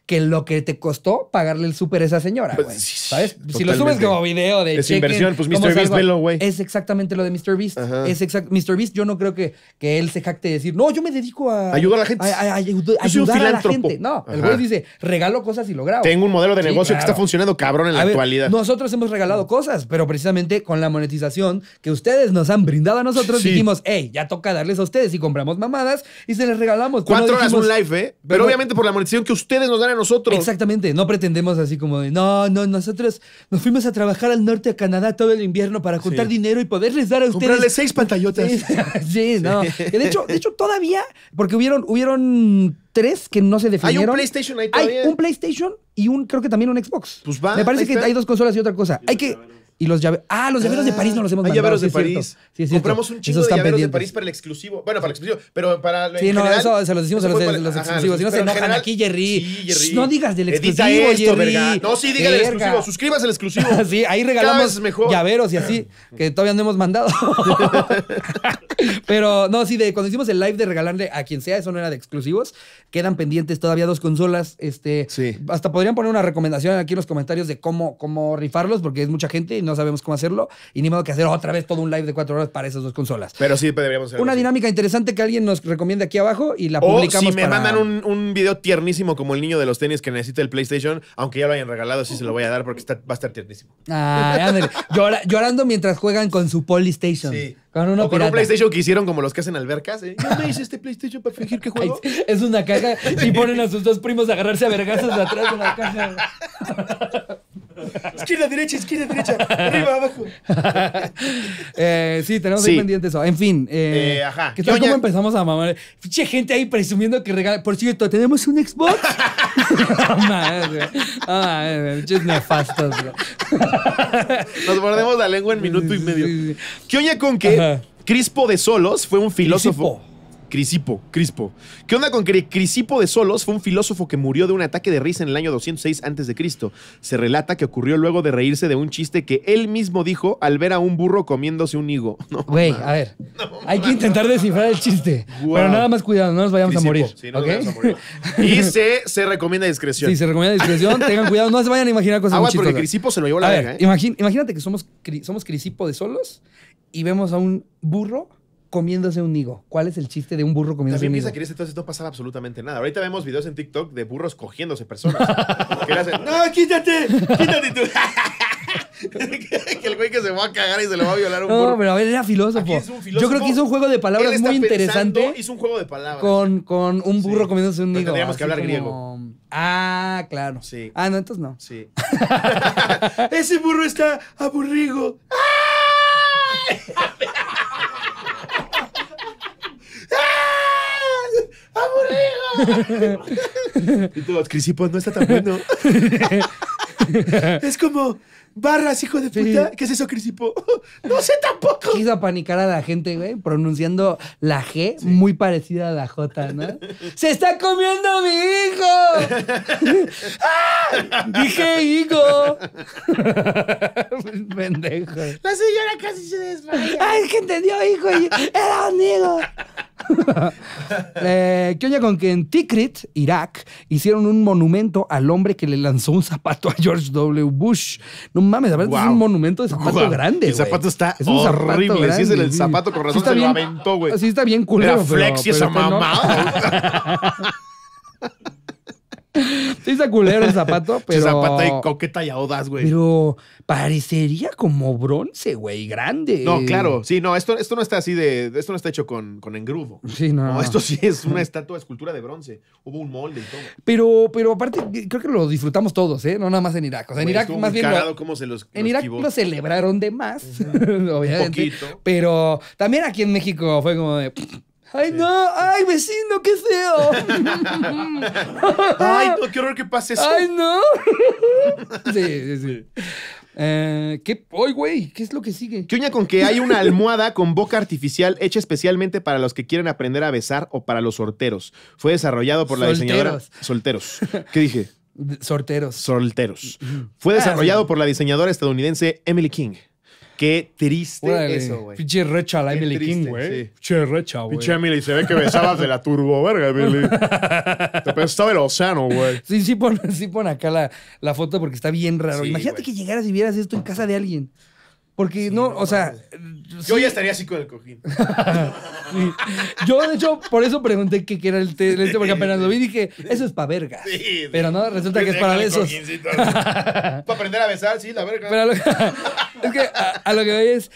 que lo que te costó pagarle el súper a esa señora, pues, ¿Sabes? Si lo subes como video de... Es inversión, pues Mr. Beast, velo, güey. Es exactamente lo de Mr. Beast. Es Mr. Beast, yo no creo que, que él se jacte de decir, no, yo me dedico a... Ayudar a la gente. a No, el güey dice, regalo cosas y lo grabo. Tengo un modelo de negocio que está funcionando cabrón en la actualidad. Nosotros hemos regalado cosas, pero precisamente con la monetización que ustedes nos han brindado a nosotros, dijimos, hey, ya toca darles a ustedes y compramos mamadas y se les regalamos. Cuatro horas un live, ¿eh? pero, obviamente por la monetización que ustedes nos dan nosotros. Exactamente, no pretendemos así como de, no, no, nosotros nos fuimos a trabajar al norte a Canadá todo el invierno para juntar dinero y poderles dar a ustedes. Comprarles seis pantallotas. Sí, no. De hecho, de hecho, todavía, porque hubieron, hubieron tres que no se definieron. Hay un PlayStation ahí todavía. Hay un PlayStation y un, creo que también un Xbox. Pues va. Me parece que hay dos consolas y otra cosa. hay que. Y los llaveros. Ah, los llaveros de París no los hemos ah, mandado. Hay llaveros de París. Sí, Compramos un chingo de llaveros de París para el exclusivo. Bueno, para el exclusivo, pero para. sí, no, eso se los decimos a los, exclusivos. si no se enojan aquí, Jerry. no digas del exclusivo, Edita esto, Jerry. No, sí, diga el exclusivo. Suscríbase al exclusivo. sí, ahí regalamos llaveros y así, que todavía no hemos mandado. pero no, sí, de cuando hicimos el live de regalarle a quien sea, eso no era de exclusivos. Quedan pendientes todavía dos consolas. Este, sí. Hasta podrían poner una recomendación aquí en los comentarios de cómo, cómo rifarlos, porque es mucha gente no sabemos cómo hacerlo. Y ni modo que hacer otra vez todo un live de cuatro horas para esas dos consolas. Pero sí deberíamos hacer Una dinámica interesante que alguien nos recomiende aquí abajo y la o publicamos. Si me mandan un, video tiernísimo como el niño de los tenis que necesita el PlayStation, aunque ya lo hayan regalado, sí se lo voy a dar porque va a estar tiernísimo. Ah, llorando mientras juegan con su Polystation. Sí. Con uno o un PlayStation que hicieron como los que hacen albercas. Yo ¿eh? me hice este PlayStation para fingir que juego. Es una caja y ponen a sus dos primos a agarrarse a vergazos atrás de la caja. izquierda, derecha, esquina derecha. Arriba, abajo. Eh, sí, tenemos ahí pendientes En fin. Eh, eh, ajá. tal cómo empezamos a mamar? Fiche gente ahí presumiendo que regala. Por cierto, ¿tenemos un Xbox? no mames, ah, ah, Nos mordemos la lengua en minuto y medio. ¿Qué oña con que Crispo de Solos fue un filósofo? Crisipo, Crispo. ¿Qué onda con Crisipo de Solos? Fue un filósofo que murió de un ataque de risa en el año 206 a.C. Se relata que ocurrió luego de reírse de un chiste que él mismo dijo al ver a un burro comiéndose un higo. Güey, a ver. hay que intentar descifrar el chiste. Pero nada más cuidado, no nos vayamos a morir. Y se, recomienda discreción. Sí, se recomienda discreción. tengan cuidado, no se vayan a imaginar cosas porque Crisipo se lo llevó la verga. ¿eh? imagínate que somos, somos Crisipo de Solos y vemos a un burro comiéndose un higo. ¿Cuál es el chiste de un burro comiéndose un higo? piensa que en ese entonces no pasaba absolutamente nada. Ahorita vemos videos en TikTok de burros cogiéndose personas. ¡no, quítate! ¡Quítate tú! que el güey que se va a cagar y se lo va a violar un burro. No, pero a ver, era filósofo. Yo creo que hizo un juego de palabras muy interesante. hizo un juego de palabras. Con, con un burro comiéndose un higo. Tendríamos que hablar griego. Ah, claro. Sí. Ah, no, entonces no. Sí. Ese burro está aburrido. ¡Ah! y todo Crisipo, pues, no está tan bueno. es como barras, hijo de puta. ¿Qué es eso, Crisipo? no sé tampoco. Quiso apanicar a la gente, güey, pronunciando la G muy parecida a la J, ¿no? ¡Se está comiendo mi hijo! ¡Ah! ¡Dije hijo! Pendejo. La señora casi se desmayó. ¡Ay, que entendió hijo! era un Eh, ¿Qué oña con que en Tikrit, Irak, hicieron un monumento al hombre que le lanzó un zapato a George W. Bush? No mames, a es un monumento de zapato grande, El zapato está es un horrible. Zapato grande, sí, es el, zapato con razón se bien, güey. está bien culero. Era flex y esa este mamá. Sí está culero zapato, pero... zapato y coqueta y audaz, güey. Pero parecería como bronce, güey, grande. No, claro. Sí, no, esto, esto no está así de... Esto no está hecho con, con engrudo. Sí, no, no, esto sí es una estatua, escultura de bronce. Hubo un molde y todo. Pero, pero aparte, creo que lo disfrutamos todos, ¿eh? No nada más en Irak. O sea, en Irak más bien... cómo se los, en Irak lo celebraron de más, obviamente. Un poquito. Pero también aquí en México fue como de... ¡Ay, no! ¡Ay, vecino, qué feo! ¡Ay, ¡Qué horror que pase eso! ¡Ay, no! sí, sí, eh, ¿Qué? ¡Ay, güey! ¿Qué es lo que sigue? ¿Qué con que hay una almohada con boca artificial hecha especialmente para los que quieren aprender a besar o para los sorteros? Fue desarrollado por la diseñadora... Solteros. ¿Qué dije? Sorteros. Solteros. Mm, mm. Fue ah, desarrollado por la diseñadora estadounidense Emily King. Qué triste eso, güey. Pinche recha la Emily King, güey. Piché Pinche recha, güey. Pinche Emily, se ve que besabas de la turbo, verga, Emily. Te pensaba el océano, güey. Sí, sí pon, sí pon acá la, la foto porque está bien raro. Imagínate que llegaras y vieras esto en casa de alguien. Porque no, o sea. Eh, Yo ya estaría así con el cojín. Yo, de hecho, por eso pregunté qué era el té, porque apenas lo vi y dije, eso es para verga. Pero no, resulta que es para besos. para aprender a besar, sí, la verga. Pero lo, es que a, lo que voy es,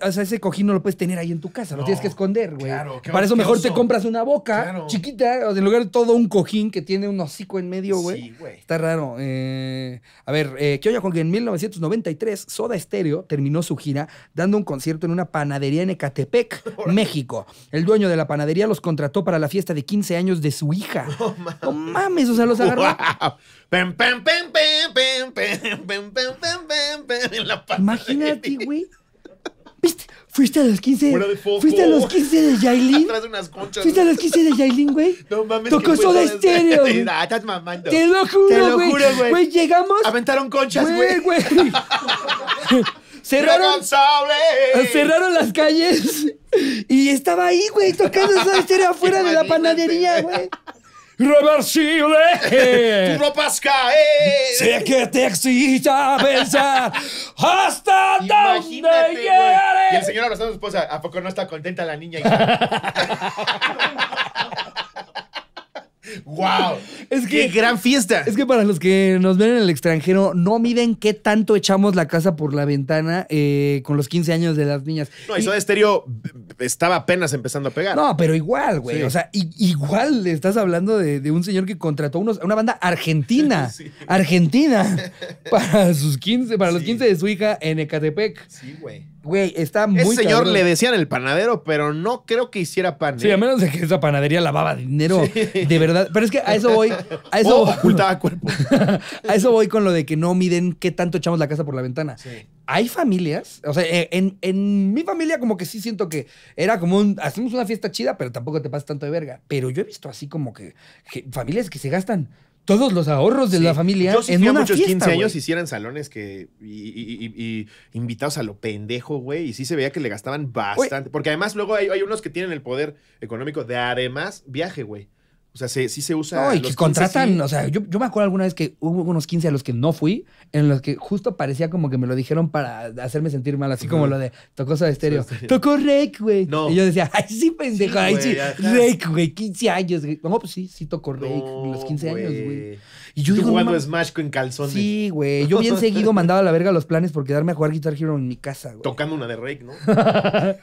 o sea, ese cojín no lo puedes tener ahí en tu casa, lo tienes que esconder, güey. Claro, para eso mejor te compras una boca chiquita, en lugar de todo un cojín que tiene un hocico en medio, güey. Sí, güey. Está raro. Eh, a ver, eh, ¿qué oye con en 1993 Soda Stereo terminó su gira dando un concierto en una panadería en Ecatepec, México. El dueño de la panadería los contrató para la fiesta de 15 años de su hija. No mames, o sea, los agarró. Imagínate, güey. ¿Viste? Fuiste a los 15. De Fuiste a los 15 de Yailin. Fuiste a los 15 de Yailin, güey. No mames. Tocó solo Estéreo. Te lo juro, güey. Te lo juro, güey. llegamos. Aventaron conchas, Güey, güey. Cerraron, cerraron las calles y estaba ahí, güey, tocando esa estera afuera de la panadería, güey. ¡Reversible! ¡Tu ropas cae! Sé que te excita pensar hasta donde dónde llegaré. Y el señor abrazando a su esposa. ¿A poco no está contenta la niña? ¡Wow! Es que, ¡Qué gran fiesta! Es que para los que nos ven en el extranjero, no miden qué tanto echamos la casa por la ventana eh, con los 15 años de las niñas. No, y de estéreo estaba apenas empezando a pegar. No, pero igual, güey. O sea, igual le estás hablando de, un señor que contrató unos, una banda argentina. Argentina. para sus 15, para los 15 de su hija en Ecatepec. Sí, güey. Güey, está muy. Ese señor le decían el panadero, pero no creo que hiciera pan. Sí, a ¿eh? menos de que esa panadería lavaba dinero. De verdad. Pero es que a eso voy. A eso. ocultaba cuerpo. a eso voy con lo de que no miden qué tanto echamos la casa por la ventana. Sí hay familias, o sea, eh, en, en, mi familia como que sí siento que era como un, hacemos una fiesta chida, pero tampoco te pasas tanto de verga. Pero yo he visto así como que, familias que se gastan todos los ahorros de la familia en Yo una a muchos 15 años hicieran salones que y, y, y, invitados a lo pendejo, güey, y sí se veía que le gastaban bastante, porque además luego hay, unos que tienen el poder económico de además viaje, güey. O sea, sí, se usa. No, y que contratan. O sea, yo, me acuerdo alguna vez que hubo unos 15 a los que no fui, en los que justo parecía como que me lo dijeron para hacerme sentir mal, así como lo de tocó de estéreo. tocó Rake, güey. Y yo decía, ay, sí, pendejo, ay, sí. Rake, güey, 15 años, No, pues sí, sí tocó Rake, los 15 años, güey. Y yo digo, jugando Smash con calzones. Sí, güey. Yo bien seguido mandaba a la verga los planes por quedarme a jugar Guitar Hero en mi casa, güey. Tocando una de Rake, ¿no?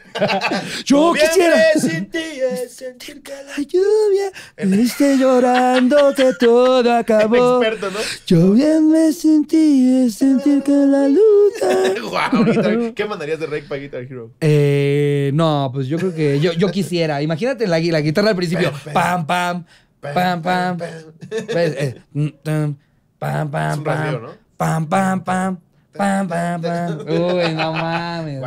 yo quisiera. sentir que la lluvia viste que todo acabó. El experto, ¿no? Yo bien me sentí es sentir que la luta. Guau, ¿Qué mandarías de Rake para Guitar Hero? Eh, no, pues yo creo que yo, yo quisiera. Imagínate la, la guitarra al principio. Pam, pam, Pam, pam, pam. Pam, pam, pues, eh, mm, pam. Pam, pam, pam. Pam, pam, Uy, no mames.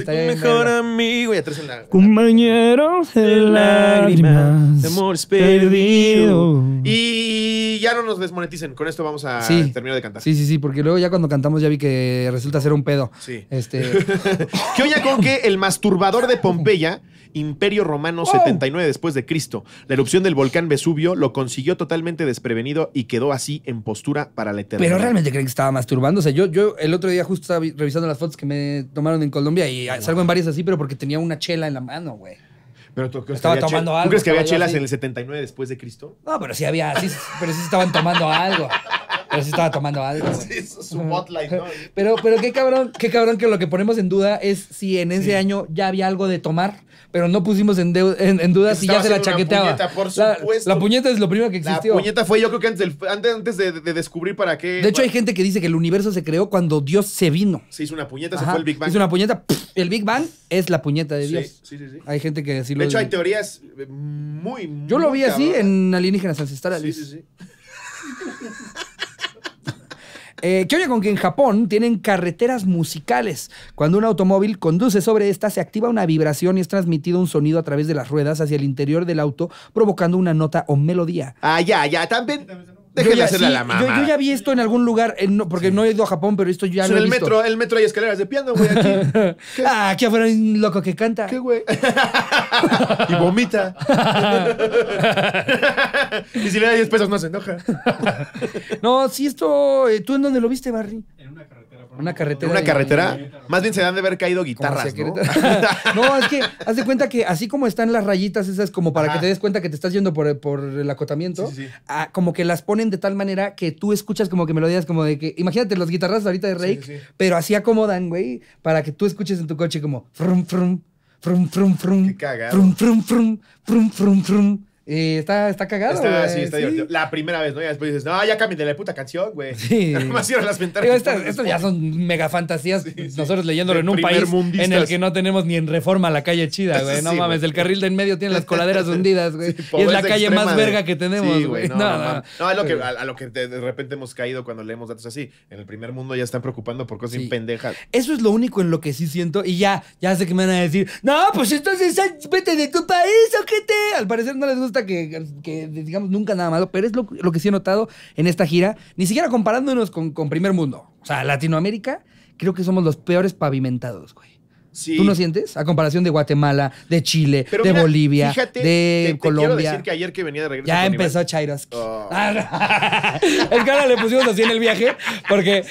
está bien mejor amigo. Y atrás en la. Compañeros de lágrimas. perdido. Y ya no nos desmoneticen. Con esto vamos a sí. terminar de cantar. Sí, sí, sí. Porque luego ya cuando cantamos ya vi que resulta ser un pedo. Sí. Este. ¿Qué ya con que el masturbador de Pompeya Imperio Romano 79 después de Cristo. La erupción del volcán Vesubio lo consiguió totalmente desprevenido y quedó así en postura para la eternidad. Pero realmente creen que estaba masturbándose. Yo, yo el otro día justo estaba revisando las fotos que me tomaron en Colombia y salgo en varias así, pero porque tenía una chela en la mano, güey. Pero tú, estaba tomando algo. crees que había chelas en el 79 después de Cristo? No, pero sí había, pero sí estaban tomando algo. Pero sí estaba tomando algo. su ¿no? Pero, pero qué cabrón, qué cabrón que lo que ponemos en duda es si en ese año ya había algo de tomar, pero no pusimos en, duda si ya se la chaqueteaba. Puñeta, por la, la, puñeta es lo primero que existió. La puñeta fue, yo creo que antes, de, descubrir para qué. De hecho, hay gente que dice que el universo se creó cuando Dios se vino. Se hizo una puñeta, se fue el Big Bang. Se una puñeta, el Big Bang es la puñeta de Dios. Sí, sí, sí. Hay gente que así lo De hecho, hay teorías eh, muy. Yo lo vi así en Alienígenas Ancestrales. Sí, sí, sí. Eh, que oye con que en Japón tienen carreteras musicales. Cuando un automóvil conduce sobre esta, se activa una vibración y es transmitido un sonido a través de las ruedas hacia el interior del auto, provocando una nota o melodía. Ah, ya, ya, también. Déjenle hacerle a la mamá. Yo, ya vi esto en algún lugar, porque no he ido a Japón, pero esto yo ya lo he el Metro, el metro hay escaleras de piano, güey, aquí. Ah, aquí afuera hay un loco que canta. ¿Qué, güey? y vomita. y si le da 10 pesos no se enoja. no, si esto... Eh, ¿Tú en dónde lo viste, Barry? En una una carretera. Una carretera. más bien se dan de haber caído guitarras. ¿no? es que haz de cuenta que así como están las rayitas esas, como para que te des cuenta que te estás yendo por, por el acotamiento, ah, como que las ponen de tal manera que tú escuchas como que melodías como de que. Imagínate los guitarras ahorita de Rake, pero así acomodan, güey, para que tú escuches en tu coche como frum, frum, frum, frum, Qué frum, frum, frum, frum, frum, frum, frum y está, está cagado. Está, sí, está La primera vez, ¿no? ya después dices, no, ya de la puta canción, güey. Sí. ya son mega fantasías. Nosotros leyéndolo en un país en el que no tenemos ni en reforma la calle chida, güey. No mames, el carril de en medio tiene las coladeras hundidas, güey. y es la calle más verga que tenemos, güey. no, no, no, a, lo que de repente hemos caído cuando leemos datos así. En el primer mundo ya están preocupando por cosas pendejas. Eso es lo único en lo que sí siento. Y ya, ya sé que me van a decir, no, pues entonces vete de tu país, te Al parecer no les gusta que, digamos nunca nada malo, pero es lo, que sí he notado en esta gira, ni siquiera comparándonos con, con primer mundo. O sea, Latinoamérica, creo que somos los peores pavimentados, güey. ¿Tú no sientes? A comparación de Guatemala, de Chile, de Bolivia, fíjate, de te, te Colombia. Quiero decir que ayer que venía de regreso. Ya empezó animal. Chairos. Oh. es que ahora le pusimos así en el viaje, porque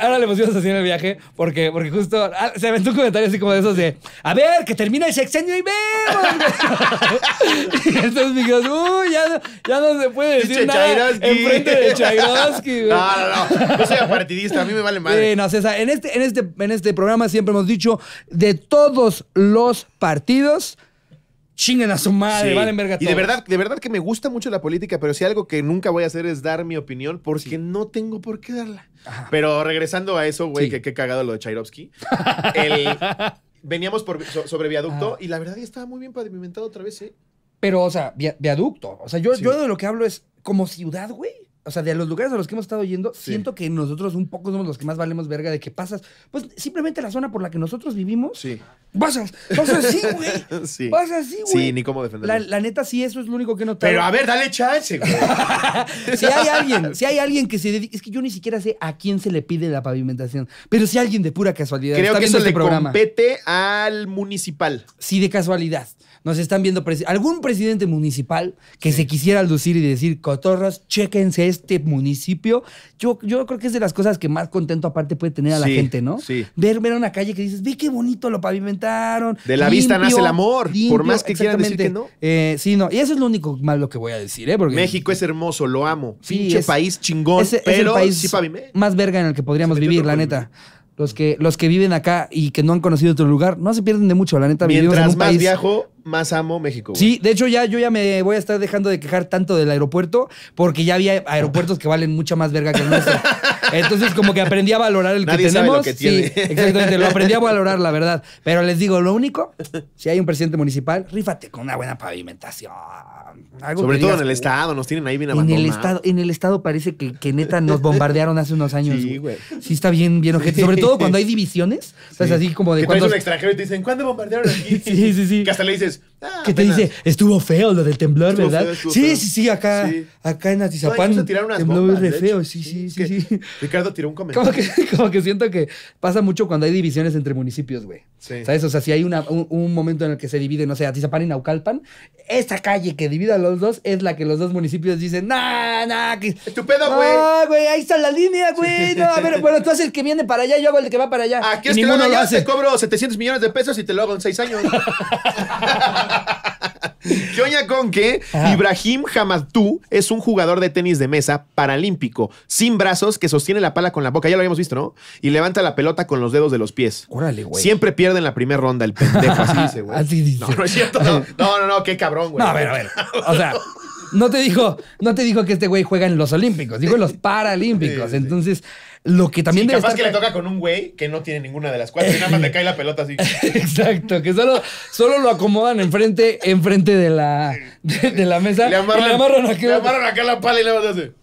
ahora le pusimos así en el viaje, porque, porque justo ah, se aventó un comentario así como de esos de a ver, que termina el sexenio y vemos. y entonces me dijeron, uy, ya no, ya no se puede decir Dice en enfrente de güey. No, no, no. Yo soy apartidista, a mí me vale madre. Sí, no, César, en este, en este, en este programa siempre hemos dicho de todos los partidos. Chinguen a su madre, Y de verdad, de verdad que me gusta mucho la política, pero si algo que nunca voy a hacer es dar mi opinión porque no tengo por qué darla. Pero regresando a eso, güey, que qué cagado lo de Chairovsky. veníamos por, sobre viaducto y la verdad ya estaba muy bien pavimentado otra vez, ¿eh? Pero, o sea, viaducto. O sea, yo, yo de lo que hablo es como ciudad, güey o sea, de los lugares a los que hemos estado yendo, siento que nosotros un poco somos los que más valemos verga de que pasas. Pues simplemente la zona por la que nosotros vivimos. Sí. Pasas, vas así, güey. Sí. Vas así, güey. Sí, ni cómo defenderlo. La, neta, sí, eso es lo único que no Pero a ver, dale chance, güey. si hay alguien, si hay alguien que se dedique. Es que yo ni siquiera sé a quién se le pide la pavimentación. Pero si alguien de pura casualidad. Creo que eso este le compete al municipal. Sí, de casualidad. Nos están viendo. algún presidente municipal que se quisiera lucir y decir, cotorros, chequense esto este municipio, yo, yo creo que es de las cosas que más contento aparte puede tener a la gente, ¿no? Sí. Ver, ver una calle que dices, vi qué bonito lo pavimentaron. De la vista nace el amor, por más que quieran decir que no. Eh, sí, no, y eso es lo único malo que voy a decir, ¿eh? México es hermoso, lo amo. Sí, Pinche país chingón, pero es el país más verga en el que podríamos vivir, la neta. Los mm. que, los que viven acá y que no han conocido otro lugar, no se pierden de mucho, la neta. Mientras más viajo, más amo México. Sí, de hecho ya yo ya me voy a estar dejando de quejar tanto del aeropuerto porque ya había aeropuertos que valen mucha más verga que el nuestro. Entonces, como que aprendí a valorar el que tenemos. lo que tiene. Sí, exactamente, lo aprendí a valorar, la verdad. Pero les digo, lo único, si hay un presidente municipal, rífate con una buena pavimentación. Sobre todo en el estado, nos tienen ahí bien abandonados. En el estado, en el estado parece que, neta nos bombardearon hace unos años. Sí, güey. Sí, está bien, bien Sobre todo cuando hay divisiones. Pues, así como de. cuando... un extranjero y te dicen, ¿cuándo bombardearon aquí? Sí, sí, sí. Que hasta le dices, Ah, que te dice, estuvo feo lo del temblor, ¿verdad? sí, sí, sí, acá, acá en Atizapán. tembló re feo, sí, sí, sí, Ricardo tiró un comentario. Como que, siento que pasa mucho cuando hay divisiones entre municipios, güey. ¿Sabes? O sea, si hay una, un, momento en el que se divide, no sé, Atizapán y Naucalpan, esa calle que divide a los dos es la que los dos municipios dicen, nah, nah, que... Estupendo, güey. No, güey, ahí está la línea, güey. No, a ver, bueno, tú haces el que viene para allá, yo hago el que va para allá. Aquí es que lo hace. te cobro 700 millones de pesos y te lo hago en 6 años. ¿Qué oña con que Ibrahim Hamadou es un jugador de tenis de mesa paralímpico, sin brazos, que sostiene la pala con la boca, ya lo habíamos visto, ¿no? Y levanta la pelota con los dedos de los pies. Órale, güey. Siempre pierde en la primera ronda el pendejo, así dice, güey. Así dice. No, no es cierto. No, no, no, qué cabrón, güey. No, a ver, a ver. O sea, no te dijo, no te dijo que este güey juega en los Olímpicos, dijo en los Paralímpicos. Entonces, lo que también debe capaz que le toca con un güey que no tiene ninguna de las cuatro y nada más le cae la pelota así. Exacto, que solo, solo lo acomodan enfrente, enfrente de la, de, la mesa. Le amarran, le amarran, acá, la pala y le van hacer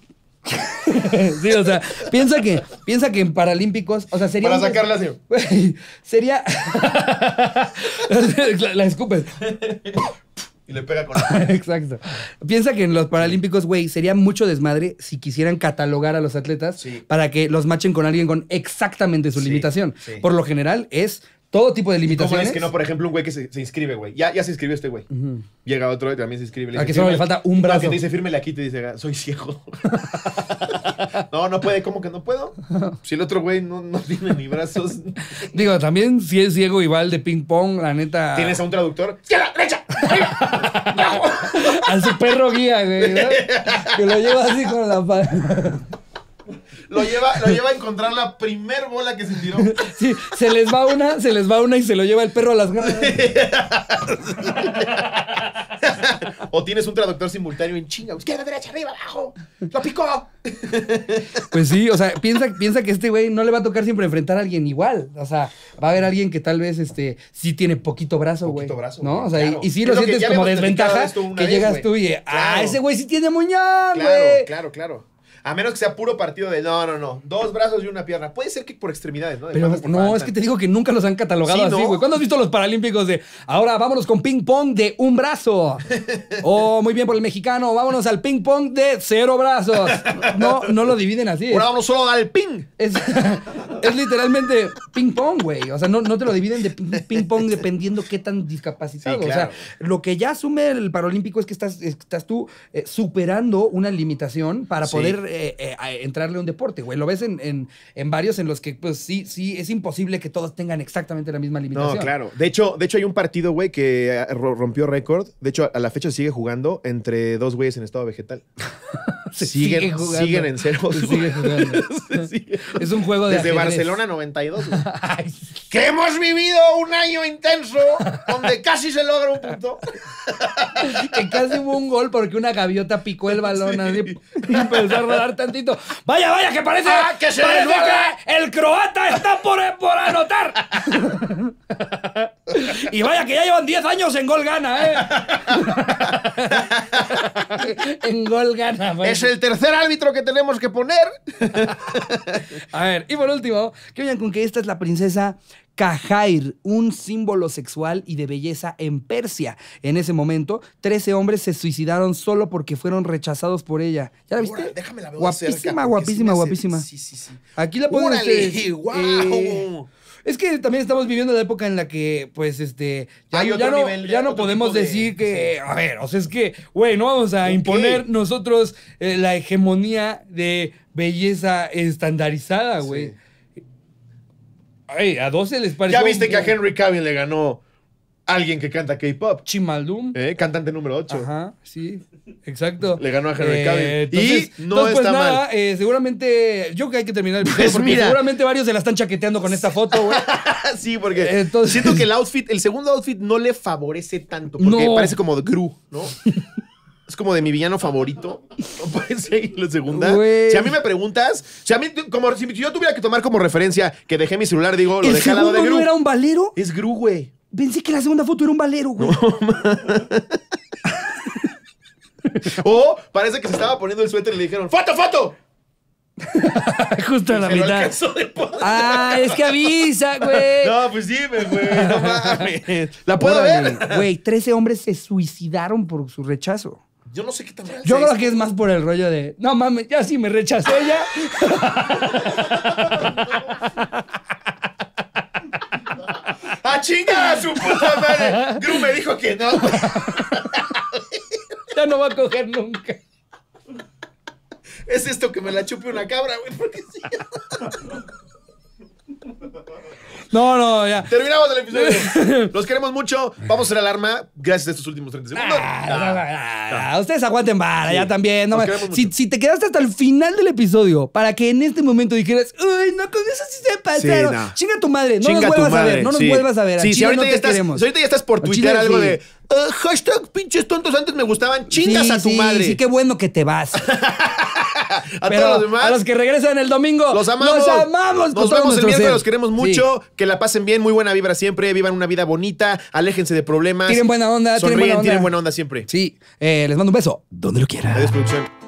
sí, o sea, piensa que, piensa que en Paralímpicos, o sea, sería. Para sacarla así. sería. la, la escupes. Y le pega con la Exacto. Piensa que en los Paralímpicos, güey, sería mucho desmadre si quisieran catalogar a los atletas para que los machen con alguien con exactamente su limitación. Por lo general es todo tipo de limitaciones. ¿Cómo es que no, por ejemplo, un güey que se, inscribe, güey? Ya, se inscribió este güey. Llega otro y también se inscribe. Aquí solo le falta un brazo. que te dice, fírmele aquí, te dice, soy ciego. no, no puede, ¿cómo que no puedo? Si el otro güey no, tiene ni brazos. Digo, también si es ciego igual de ping pong, la neta. ¿Tienes a un traductor? ¡Cierra! derecha! arriba, abajo". al su perro guía, güey. Que lo lleva así con la pala lo lleva, a encontrar la primer bola que se tiró. Sí, se les va una, se les va una y se lo lleva el perro a las garras. O tienes un traductor simultáneo en chinga. Izquierda, derecha, arriba, abajo. ¡Lo picó! Pues sí, o sea, piensa, piensa que este güey no le va a tocar siempre enfrentar a alguien igual. O sea, va a haber alguien que tal vez este, sí tiene poquito brazo, güey. Poquito brazo. ¿No? O sea, y, si lo, sientes como desventaja que llegas tú y, ah, ese güey sí tiene muñón, güey. Claro, claro, claro. A menos que sea puro partido de no, no, no. Dos brazos y una pierna. Puede ser que por extremidades, ¿no? Pero no, es que te digo que nunca los han catalogado así, güey. ¿Cuándo has visto los Paralímpicos de ahora vámonos con ping pong de un brazo? O, oh, muy bien por el mexicano. Vámonos al ping pong de cero brazos. No, no lo dividen así. Ahora vámonos solo al ping. Es, literalmente ping pong, güey. O sea, no, te lo dividen de ping pong dependiendo qué tan discapacitado. O sea, lo que ya asume el Paralímpico es que estás, estás tú eh, superando una limitación para poder eh, eh, entrarle a un deporte, güey. Lo ves en, varios en los que, pues sí, sí, es imposible que todos tengan exactamente la misma limitación. No, claro. De hecho, de hecho hay un partido, güey, que ah, rompió récord. De hecho, a la fecha sigue jugando entre dos güeyes en estado vegetal. siguen, siguen en cero. jugando. Es un juego de Desde Barcelona 92. Que hemos vivido un año intenso donde casi se logra un punto. que casi hubo un gol porque una gaviota picó el balón. y tantito. Vaya, vaya, que parece, ah, que, se el croata está por, anotar. y vaya, que ya llevan 10 años en gol gana, ¿eh? en gol gana. Es el tercer árbitro que tenemos que poner. a ver, y por último, que vean con que esta es la princesa Cajair, un símbolo sexual y de belleza en Persia. En ese momento, 13 hombres se suicidaron solo porque fueron rechazados por ella. ¿Ya la viste? guapísima, guapísima, guapísima. Sí, sí, sí. Aquí la podemos ver. ¡Wow! Es que también estamos viviendo la época en la que, pues, este. Ya, no, podemos decir que. A ver, o sea, es que, güey, no vamos a imponer nosotros eh, la hegemonía de belleza estandarizada, güey. Ay, a 12 les parece. Ya viste que a Henry Cavill le ganó alguien que canta K-pop. Chimaldum. Eh, cantante número 8. Ajá, sí, exacto. Le ganó a Henry eh, Cavill. y no pues está mal. Eh, seguramente, yo creo que hay que terminar el video pues porque seguramente varios se la están chaqueteando con esta foto, güey. sí, porque siento que el outfit, el segundo outfit no le favorece tanto porque parece como de Gru, ¿no? es como de mi villano favorito. No puede ser la segunda. Si a mí me preguntas, si a mí, como si yo tuviera que tomar como referencia que dejé mi celular, digo, lo dejé al lado de Gru. no era un valero? Es Gru, güey. Pensé que la segunda foto era un valero, güey. No, o parece que se estaba poniendo el suéter y le dijeron, ¡foto, foto! Justo en la mitad. Ah, es que avisa, güey. No, pues dime, güey. No mames. ¿La puedo ver? Güey, 13 hombres se suicidaron por su rechazo. Yo no sé qué tan Yo creo que es más por el rollo de, no mames, ya sí me rechacé ella. ¡A ¡Ah, chingar a su puta madre! Gru me dijo que no. ya no va a coger nunca. Es esto que me la chupe una cabra, güey, porque sí. No, no, ya. Terminamos el episodio. Los queremos mucho. Vamos a hacer alarma gracias a estos últimos 30 segundos. Ustedes aguanten vara, ya también. Si, si, te quedaste hasta el final del episodio para que en este momento dijeras, uy, no, con eso sí se pasaron. Chinga tu madre. No nos vuelvas a ver. No nos vuelvas a ver. sí, si ahorita, ya estás, si ahorita ya estás por Twitter algo de hashtag pinches tontos antes me gustaban. Chingas a tu madre. Sí, qué bueno que te vas. a todos los demás. A los que regresan el domingo. Los amamos. Los amamos. Nos vemos el miércoles. Los queremos mucho. Que la pasen bien. Muy buena vibra siempre. Vivan una vida bonita. Aléjense de problemas. Tienen buena onda. Sonríen, tienen buena onda, siempre. Sí. Eh, les mando un beso. Donde lo quieran. Adiós, producción.